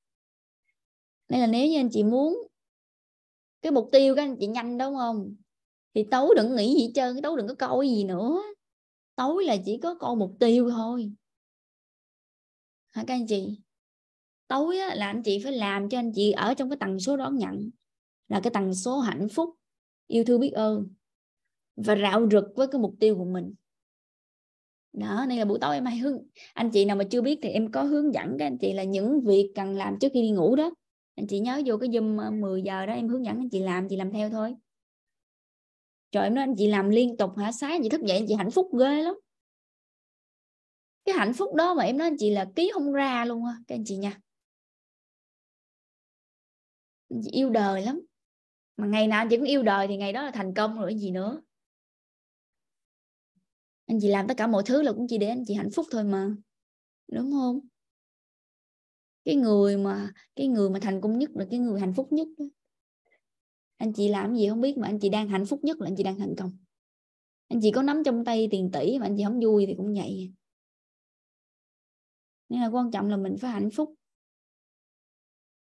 nên là nếu như anh chị muốn cái mục tiêu các anh chị nhanh đúng không thì tối đừng nghĩ gì hết trơn tối đừng có coi gì nữa tối là chỉ có coi mục tiêu thôi hả các anh chị tối là anh chị phải làm cho anh chị ở trong cái tần số đón nhận là cái tần số hạnh phúc yêu thương biết ơn và rạo rực với cái mục tiêu của mình đó đây là buổi tối em hay hướng anh chị nào mà chưa biết thì em có hướng dẫn các anh chị là những việc cần làm trước khi đi ngủ đó anh chị nhớ vô cái zoom 10 ờ, giờ đó em hướng dẫn anh chị làm chị làm theo thôi trời em nói anh chị làm liên tục hả sáng chị thức dậy anh chị hạnh phúc ghê lắm cái hạnh phúc đó mà em nói anh chị là ký không ra luôn á các anh chị nha anh chị yêu đời lắm mà ngày nào anh chị cũng yêu đời thì ngày đó là thành công rồi gì nữa anh chị làm tất cả mọi thứ là cũng chỉ để anh chị hạnh phúc thôi mà đúng không cái người mà cái người mà thành công nhất là cái người hạnh phúc nhất đó. anh chị làm gì không biết mà anh chị đang hạnh phúc nhất là anh chị đang thành công anh chị có nắm trong tay tiền tỷ mà anh chị không vui thì cũng vậy nên là quan trọng là mình phải hạnh phúc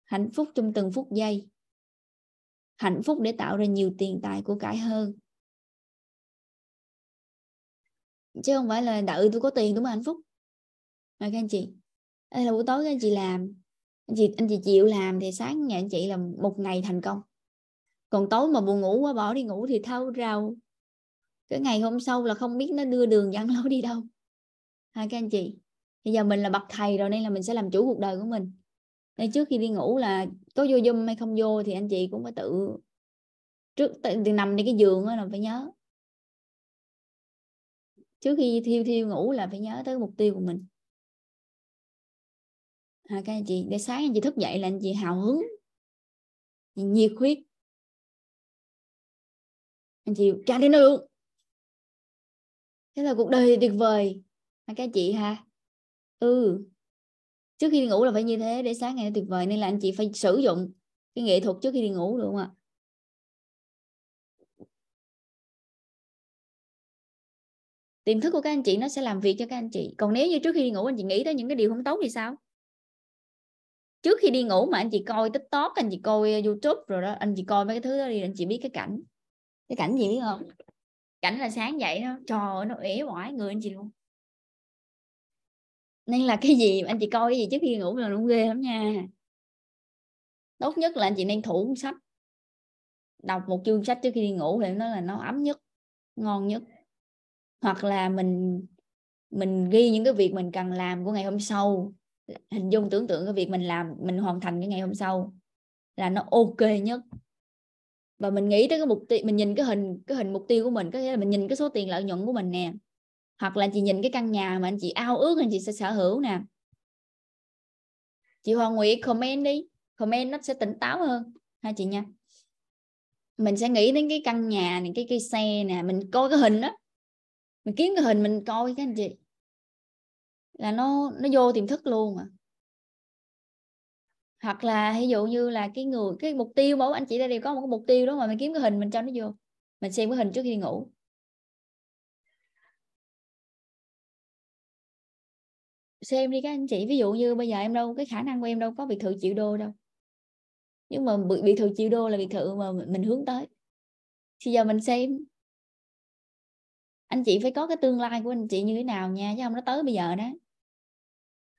hạnh phúc trong từng phút giây hạnh phúc để tạo ra nhiều tiền tài của cải hơn chứ không phải là đợi tôi có tiền tôi mới hạnh phúc mà các anh chị đây là buổi tối các anh chị làm anh chị anh chị chịu làm thì sáng nhà anh chị là một ngày thành công còn tối mà buồn ngủ quá bỏ đi ngủ thì thâu rau cái ngày hôm sau là không biết nó đưa đường dẫn lối đi đâu hai các anh chị bây giờ mình là bậc thầy rồi nên là mình sẽ làm chủ cuộc đời của mình nên trước khi đi ngủ là có vô dâm hay không vô thì anh chị cũng phải tự trước từ nằm trên cái giường đó là phải nhớ trước khi thiêu thiêu ngủ là phải nhớ tới mục tiêu của mình ha, các anh chị để sáng anh chị thức dậy là anh chị hào hứng nhiệt huyết anh chị trả đến nó luôn thế là cuộc đời tuyệt vời ha, các chị ha ừ trước khi đi ngủ là phải như thế để sáng ngày nó tuyệt vời nên là anh chị phải sử dụng cái nghệ thuật trước khi đi ngủ được không ạ tiềm thức của các anh chị nó sẽ làm việc cho các anh chị còn nếu như trước khi đi ngủ anh chị nghĩ tới những cái điều không tốt thì sao trước khi đi ngủ mà anh chị coi tiktok anh chị coi youtube rồi đó anh chị coi mấy cái thứ đó đi anh chị biết cái cảnh cái cảnh gì biết không cảnh là sáng dậy đó trời ơi, nó ế oải người anh chị luôn nên là cái gì anh chị coi cái gì trước khi ngủ là nó ghê lắm nha tốt nhất là anh chị nên thủ sách đọc một chương sách trước khi đi ngủ thì nó là nó ấm nhất ngon nhất hoặc là mình mình ghi những cái việc mình cần làm của ngày hôm sau hình dung tưởng tượng cái việc mình làm mình hoàn thành cái ngày hôm sau là nó ok nhất và mình nghĩ tới cái mục tiêu mình nhìn cái hình cái hình mục tiêu của mình có nghĩa là mình nhìn cái số tiền lợi nhuận của mình nè hoặc là chị nhìn cái căn nhà mà anh chị ao ước anh chị sẽ sở hữu nè chị Hoàng Nguyệt comment đi comment nó sẽ tỉnh táo hơn hai chị nha mình sẽ nghĩ đến cái căn nhà này cái cây xe nè mình coi cái hình đó mình kiếm cái hình mình coi các anh chị là nó nó vô tiềm thức luôn à hoặc là ví dụ như là cái người cái mục tiêu mỗi anh chị ta đều có một cái mục tiêu đó mà mình kiếm cái hình mình cho nó vô mình xem cái hình trước khi ngủ xem đi các anh chị ví dụ như bây giờ em đâu cái khả năng của em đâu có biệt thự triệu đô đâu nhưng mà biệt thự triệu đô là biệt thự mà mình hướng tới thì giờ mình xem anh chị phải có cái tương lai của anh chị như thế nào nha chứ không nó tới bây giờ đó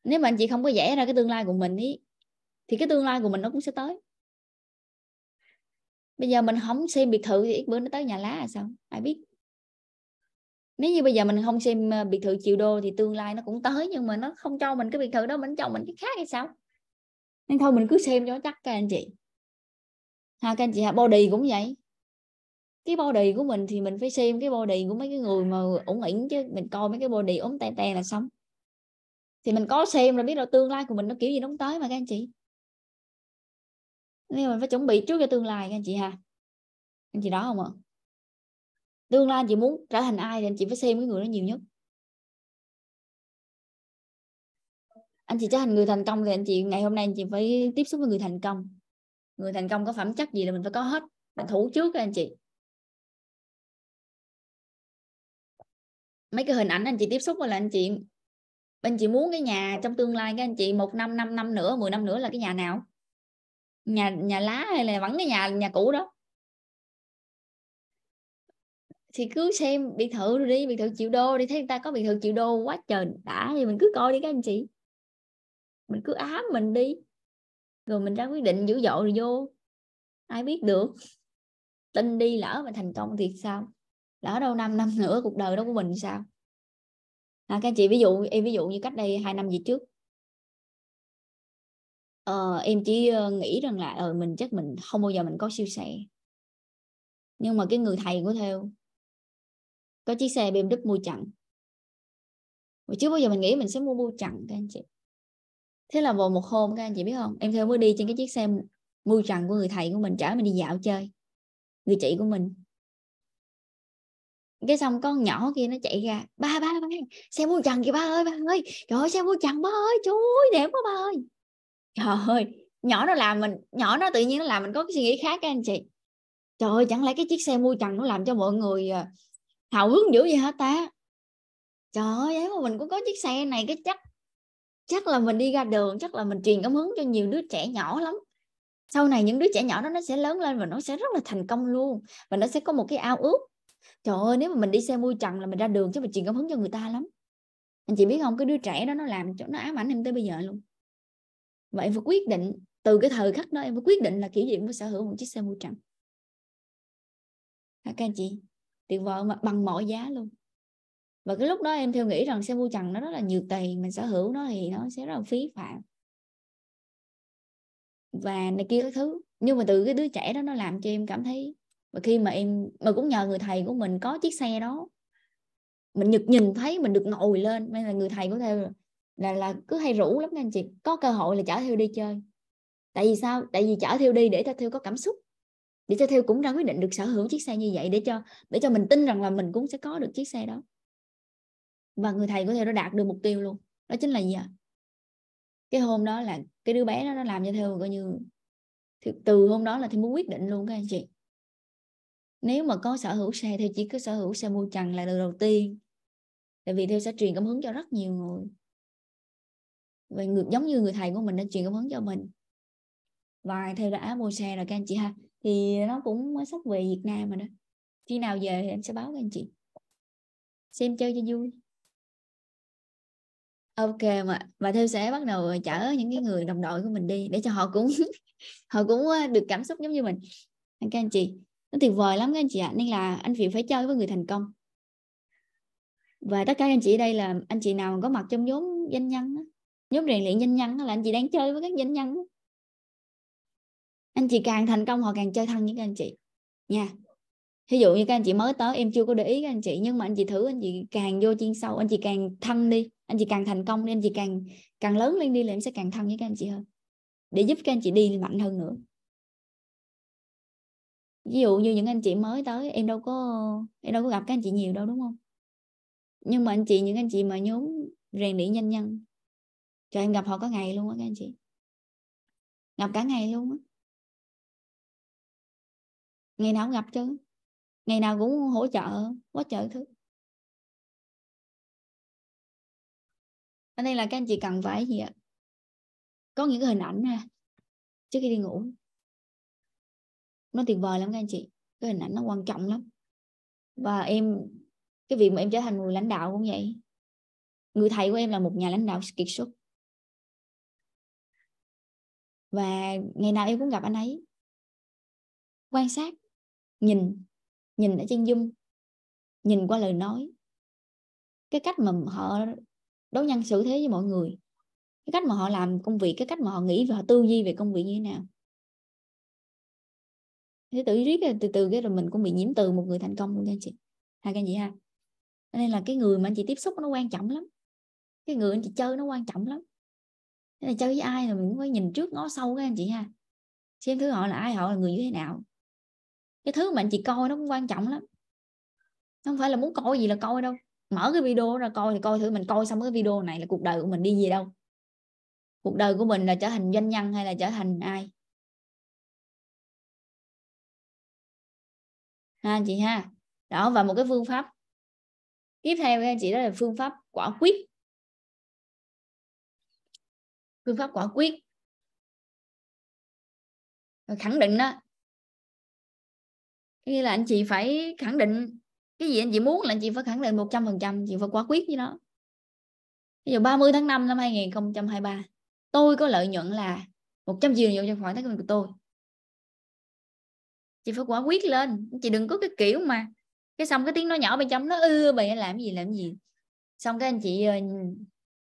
nếu mà anh chị không có vẽ ra cái tương lai của mình ý thì cái tương lai của mình nó cũng sẽ tới bây giờ mình không xem biệt thự thì ít bữa nó tới nhà lá là sao ai biết nếu như bây giờ mình không xem ờ, biệt thự triệu đô thì tương lai nó cũng tới nhưng mà nó không cho mình cái biệt thự đó mình cho mình cái khác hay sao nên thôi mình cứ xem cho chắc các anh chị ha các anh chị ha body cũng vậy cái body của mình thì mình phải xem cái body của mấy cái người mà ổn ỉnh chứ mình coi mấy cái body ốm tay te là xong thì mình có xem rồi biết đâu tương lai của mình nó kiểu gì nó cũng tới mà các anh chị nên mình phải chuẩn bị trước cho tương lai các anh chị ha anh chị đó không ạ tương lai anh chị muốn trở thành ai thì anh chị phải xem cái người đó nhiều nhất anh chị trở thành người thành công thì anh chị ngày hôm nay anh chị phải tiếp xúc với người thành công người thành công có phẩm chất gì là mình phải có hết mình thủ trước các anh chị mấy cái hình ảnh anh chị tiếp xúc là anh chị bên chị muốn cái nhà ờ. trong tương lai các anh chị một năm năm năm nữa 10 năm nữa là cái nhà nào nhà nhà lá hay là vẫn cái nhà nhà cũ đó thì cứ xem biệt thự rồi đi biệt thự triệu đô đi thấy người ta có biệt thự triệu đô quá trời đã thì mình cứ coi đi các anh chị mình cứ ám mình đi rồi mình ra quyết định dữ dội rồi vô ai biết được tin đi lỡ mà thành công thì sao lỡ đâu năm năm nữa cuộc đời đó của mình sao à, các chị ví dụ em ví dụ như cách đây hai năm gì trước ờ, em chỉ ờ, nghĩ rằng là ờ, mình chắc mình không bao giờ mình có siêu xe nhưng mà cái người thầy của theo có chiếc xe BMW mua chặn mà chứ bao giờ mình nghĩ mình sẽ mua mua chặn các anh chị thế là vào một hôm các anh chị biết không em theo mới đi trên cái chiếc xe mua chặn của người thầy của mình chở mình đi dạo chơi người chị của mình cái xong con nhỏ kia nó chạy ra ba ba ba xe mua trần kìa ba ơi ba ơi trời ơi xe mua trần ba ơi chú ơi đẹp quá ba ơi trời ơi nhỏ nó làm mình nhỏ nó tự nhiên nó làm mình có cái suy nghĩ khác các anh chị trời ơi chẳng lẽ cái chiếc xe mua trần nó làm cho mọi người ờ, hào hứng dữ vậy hả ta trời ơi mà mình cũng có chiếc xe này cái chắc chắc là mình đi ra đường chắc là mình truyền cảm hứng cho nhiều đứa trẻ nhỏ lắm sau này những đứa trẻ nhỏ đó nó sẽ lớn lên và nó sẽ rất là thành công luôn và nó sẽ có một cái ao ước trời ơi nếu mà mình đi xe mui trần là mình ra đường chứ mình truyền cảm hứng cho người ta lắm anh chị biết không cái đứa trẻ đó nó làm cho nó ám ảnh em tới bây giờ luôn vậy em phải quyết định từ cái thời khắc đó em phải quyết định là kiểu gì em phải sở hữu một chiếc xe mui trần các anh chị tuyệt vời mà bằng mọi giá luôn và cái lúc đó em theo nghĩ rằng xe mui trần nó rất là nhiều tiền mình sở hữu nó thì nó sẽ rất là phí phạm và này kia các thứ nhưng mà từ cái đứa trẻ đó nó làm cho em cảm thấy và khi mà em mà cũng nhờ người thầy của mình có chiếc xe đó mình nhật nhìn thấy mình được ngồi lên nên là người thầy của theo là là cứ hay rủ lắm nha anh chị có cơ hội là chở theo đi chơi tại vì sao tại vì chở theo đi để cho theo có cảm xúc để cho theo cũng ra quyết định được sở hữu chiếc xe như vậy để cho để cho mình tin rằng là mình cũng sẽ có được chiếc xe đó và người thầy của theo đã đạt được mục tiêu luôn đó chính là gì ạ à? cái hôm đó là cái đứa bé đó nó làm cho theo coi như từ hôm đó là theo muốn quyết định luôn các anh chị nếu mà có sở hữu xe thì chỉ có sở hữu xe mua trần là lần đầu tiên tại vì theo sẽ truyền cảm hứng cho rất nhiều người và ngược giống như người thầy của mình đã truyền cảm hứng cho mình và theo đã mua xe rồi các anh chị ha thì nó cũng mới sắp về Việt Nam rồi đó khi nào về thì em sẽ báo các anh chị xem chơi cho vui ok mà và theo sẽ bắt đầu chở những cái người đồng đội của mình đi để cho họ cũng họ cũng ờ, được cảm xúc giống như mình các anh chị nó tuyệt vời lắm các anh chị ạ à. nên là anh Việt phải chơi với người thành công và tất cả các anh chị đây là anh chị nào có mặt trong nhóm doanh nhân đó, nhóm rèn luyện doanh nhân đó, là anh chị đang chơi với các doanh nhân đó. anh chị càng thành công họ càng chơi thân với các anh chị nha ví dụ như các anh chị mới tới em chưa có để ý các anh chị nhưng mà anh chị thử anh chị càng vô chuyên sâu anh chị càng thân đi anh chị càng thành công nên anh chị càng càng lớn lên đi là em sẽ càng thân với các anh chị hơn để giúp các anh chị đi mạnh hơn nữa ví dụ như những anh chị mới tới em đâu có em đâu có gặp các anh chị nhiều đâu đúng không nhưng mà anh chị những anh chị mà nhóm rèn luyện nhanh nhanh cho em gặp họ cả ngày luôn á các anh chị gặp cả ngày luôn á ngày nào cũng gặp chứ ngày nào cũng hỗ trợ quá trợ thứ ở đây là các anh chị cần phải gì ạ có những cái hình ảnh ha trước khi đi ngủ nó tuyệt vời lắm các anh chị cái hình ảnh nó quan trọng lắm và em cái việc mà em trở thành người lãnh đạo cũng vậy người thầy của em là một nhà lãnh đạo kiệt xuất và ngày nào em cũng gặp anh ấy quan sát nhìn nhìn ở trên dung, nhìn qua lời nói cái cách mà họ đối nhân xử thế với mọi người cái cách mà họ làm công việc cái cách mà họ nghĩ và họ tư duy về công việc như thế nào thế tự riết từ từ cái rồi mình cũng bị nhiễm từ một người thành công luôn nha chị hai cái gì ha nên là cái người mà anh chị tiếp xúc nó quan trọng lắm cái người anh chị chơi nó quan trọng lắm nên là chơi với ai là mình cũng phải nhìn trước ngó sâu các anh chị ha xem thứ họ là ai họ là người như thế nào cái thứ mà anh chị coi nó cũng quan trọng lắm không phải là muốn coi gì là coi đâu mở cái video ra coi thì coi thử mình coi xong cái video này là cuộc đời của mình đi gì đâu cuộc đời của mình là trở thành doanh nhân hay là trở thành ai ha anh chị ha đó và một cái phương pháp tiếp theo các anh chị đó là phương pháp quả quyết phương pháp quả quyết khẳng định đó như là anh chị phải khẳng định cái gì anh chị muốn là anh chị phải khẳng định 100% chị phải quả quyết với nó ví dụ 30 tháng 5 năm 2023 tôi có lợi nhuận là 100 triệu vào trong khoản tài kiệm của tôi chị phải quả quyết lên chị đừng có cái kiểu mà cái xong cái tiếng nói nhỏ bên trong nó ư bày làm gì làm gì xong cái anh chị ờ,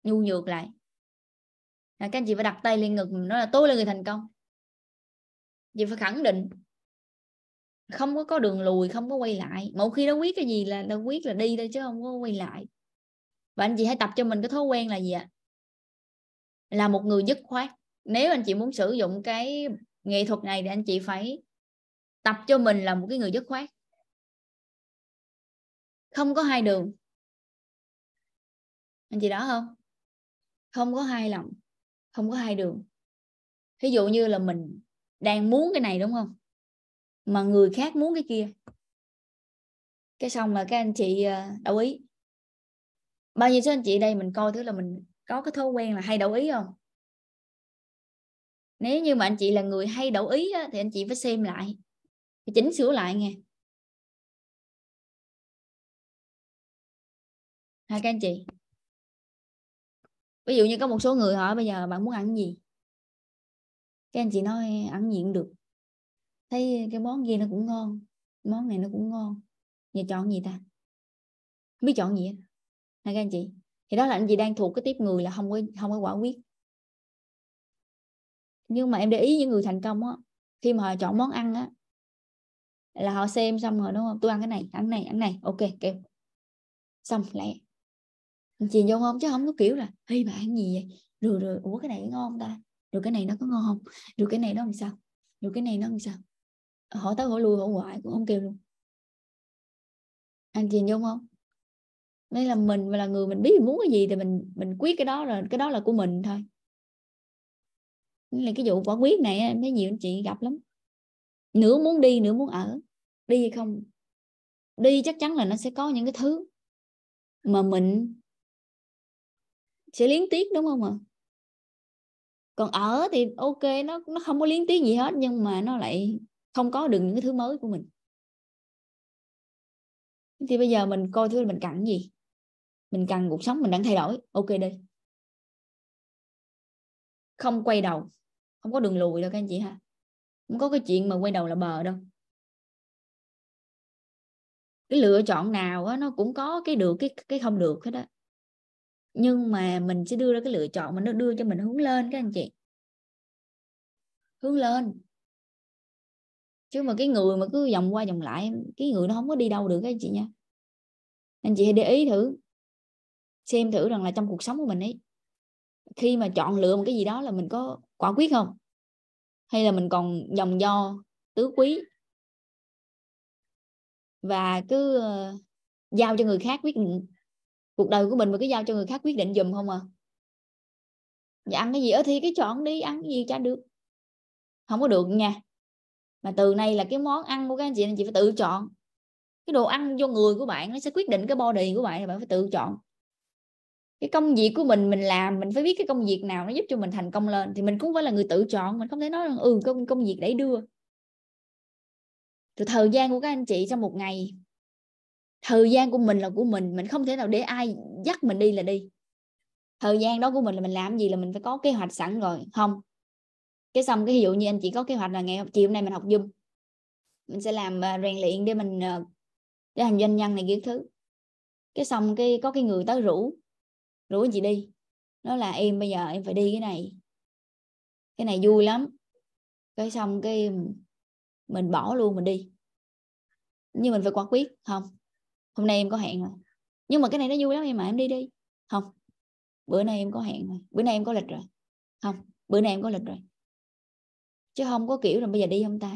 nhu nhược lại à, các anh chị phải đặt tay lên ngực nó là tôi là người thành công chị phải khẳng định không có có đường lùi không có quay lại một khi đã quyết cái gì là đã quyết là đi thôi chứ không có quay lại và anh chị hãy tập cho mình cái thói quen là gì ạ là một người dứt khoát nếu anh chị muốn sử dụng cái nghệ thuật này thì anh chị phải tập cho mình là một cái người dứt khoát không có hai đường anh chị đó không không có hai lòng không có hai đường ví dụ như là mình đang muốn cái này đúng không mà người khác muốn cái kia cái xong là các anh chị ờ, đồng ý bao nhiêu số anh chị đây mình coi thứ là mình có cái thói quen là hay đồng ý không nếu như mà anh chị là người hay đậu ý á, thì anh chị phải xem lại chỉnh sửa lại nghe hai các anh chị ví dụ như có một số người hỏi bây giờ bạn muốn ăn gì các anh chị nói ăn gì cũng được thấy cái món gì nó cũng ngon món này nó cũng ngon giờ chọn gì ta không biết chọn gì hai các anh chị thì đó là anh chị đang thuộc cái tiếp người là không có không có quả quyết nhưng mà em để ý những người thành công á khi mà họ chọn món ăn á là họ xem xong rồi đúng không tôi ăn cái này ăn này ăn này ok kêu xong lại chị vô không chứ không có kiểu là hey mà ăn gì vậy rồi rồi ủa cái này ngon ta rồi cái này nó có ngon không rồi cái này nó làm sao rồi cái này nó làm sao họ tới hỏi lui hỏi hoài cũng không kêu luôn anh chị vô không đây là mình là người mình biết mình muốn cái gì thì mình mình quyết cái đó là cái đó là của mình thôi nên là cái vụ quả quyết này em thấy nhiều anh chị gặp lắm nửa muốn đi nửa muốn ở đi hay không đi chắc chắn là nó sẽ có những cái thứ mà mình sẽ liên tiếc đúng không ạ còn ở thì ok nó nó không có liên tiếc gì hết nhưng mà nó lại không có được những cái thứ mới của mình thì bây giờ mình coi thứ mình cần gì mình cần cuộc sống mình đang thay đổi ok đi không quay đầu không có đường lùi đâu các anh chị ha không có cái chuyện mà quay đầu là bờ đâu cái lựa chọn nào á, nó cũng có cái được cái cái không được hết á, nhưng mà mình sẽ đưa ra cái lựa chọn mà nó đưa cho mình hướng lên các anh chị hướng lên chứ mà cái người mà cứ vòng qua vòng lại cái người nó không có đi đâu được các anh chị nha anh chị hãy để ý thử xem thử rằng là trong cuộc sống của mình ấy khi mà chọn lựa một cái gì đó là mình có quả quyết không hay là mình còn dòng do tứ quý và cứ ờ, giao cho người khác quyết định cuộc đời của mình mà cứ giao cho người khác quyết định dùm không à và dạ, ăn cái gì ở thì cái chọn đi ăn cái gì chả được không có được nha mà từ nay là cái món ăn của các anh chị anh chị phải tự chọn cái đồ ăn vô người của bạn nó sẽ quyết định cái body của bạn thì bạn phải tự chọn cái công việc của mình mình làm mình phải biết cái công việc nào nó giúp cho mình thành công lên thì mình cũng phải là người tự chọn mình không thể nói rằng ừ công công việc để đưa từ thời gian của các anh chị trong một ngày thời gian của mình là của mình mình không thể nào để ai dắt mình đi là đi thời gian đó của mình là mình làm gì là mình phải có kế hoạch sẵn rồi không cái xong cái ví dụ như anh chị có kế hoạch là ngày chiều hôm nay mình học zoom mình sẽ làm uh, rèn luyện để mình uh, để thành doanh nhân này kiến thứ cái xong cái có cái người tới rủ rủ chị đi nó là em bây giờ em phải đi cái này cái này vui lắm cái xong cái mình bỏ luôn mình đi nhưng mình phải quả quyết không hôm nay em có hẹn rồi nhưng mà cái này nó vui lắm em mà em đi đi không bữa nay em có hẹn rồi bữa nay em có lịch rồi không bữa nay em có lịch rồi chứ không có kiểu là bây giờ đi không ta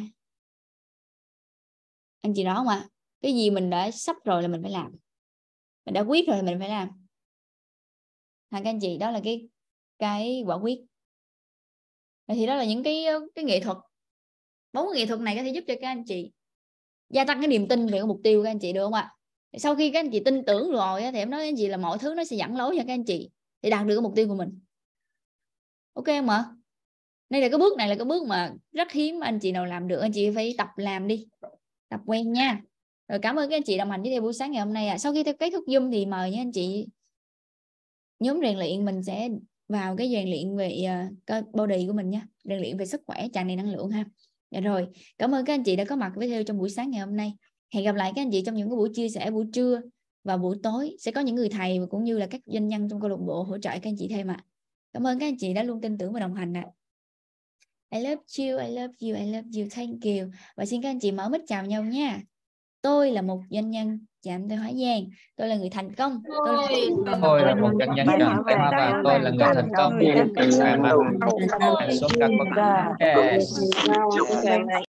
anh chị đó mà, cái gì mình đã sắp rồi là mình phải làm mình đã quyết rồi là mình phải làm hả các anh chị đó là cái cái quả quyết thì đó là những cái cái nghệ thuật bốn nghệ thuật này có thể giúp cho các anh chị gia tăng cái niềm tin về cái mục tiêu của các anh chị được không ạ sau khi các anh chị tin tưởng rồi thì em nói với anh chị là mọi thứ nó sẽ dẫn lối cho các anh chị để đạt được cái mục tiêu của mình ok không ạ đây là cái bước này là cái bước mà rất hiếm anh chị nào làm được anh chị phải tập làm đi tập quen nha rồi cảm ơn các anh chị đồng hành với theo buổi sáng ngày hôm nay à. sau khi theo kết thúc zoom thì mời những anh chị nhóm rèn luyện mình sẽ vào cái rèn luyện về uh, body của mình nhé rèn luyện về sức khỏe tràn đầy năng lượng ha dạ rồi cảm ơn các anh chị đã có mặt với theo trong buổi sáng ngày hôm nay hẹn gặp lại các anh chị trong những cái buổi chia sẻ buổi trưa và buổi tối sẽ có những người thầy và cũng như là các doanh nhân trong câu lạc bộ hỗ trợ các anh chị thêm ạ à. cảm ơn các anh chị đã luôn tin tưởng và đồng hành ạ à. I love you, I love you, I love you, thank you. Và xin các anh chị mở mic chào nhau nha. Tôi là một doanh nhân chạm dạ, tôi hóa vàng tôi là người thành công tôi là, một chân nhân trần tay hoa tôi là người thành công tôi là người thành công số các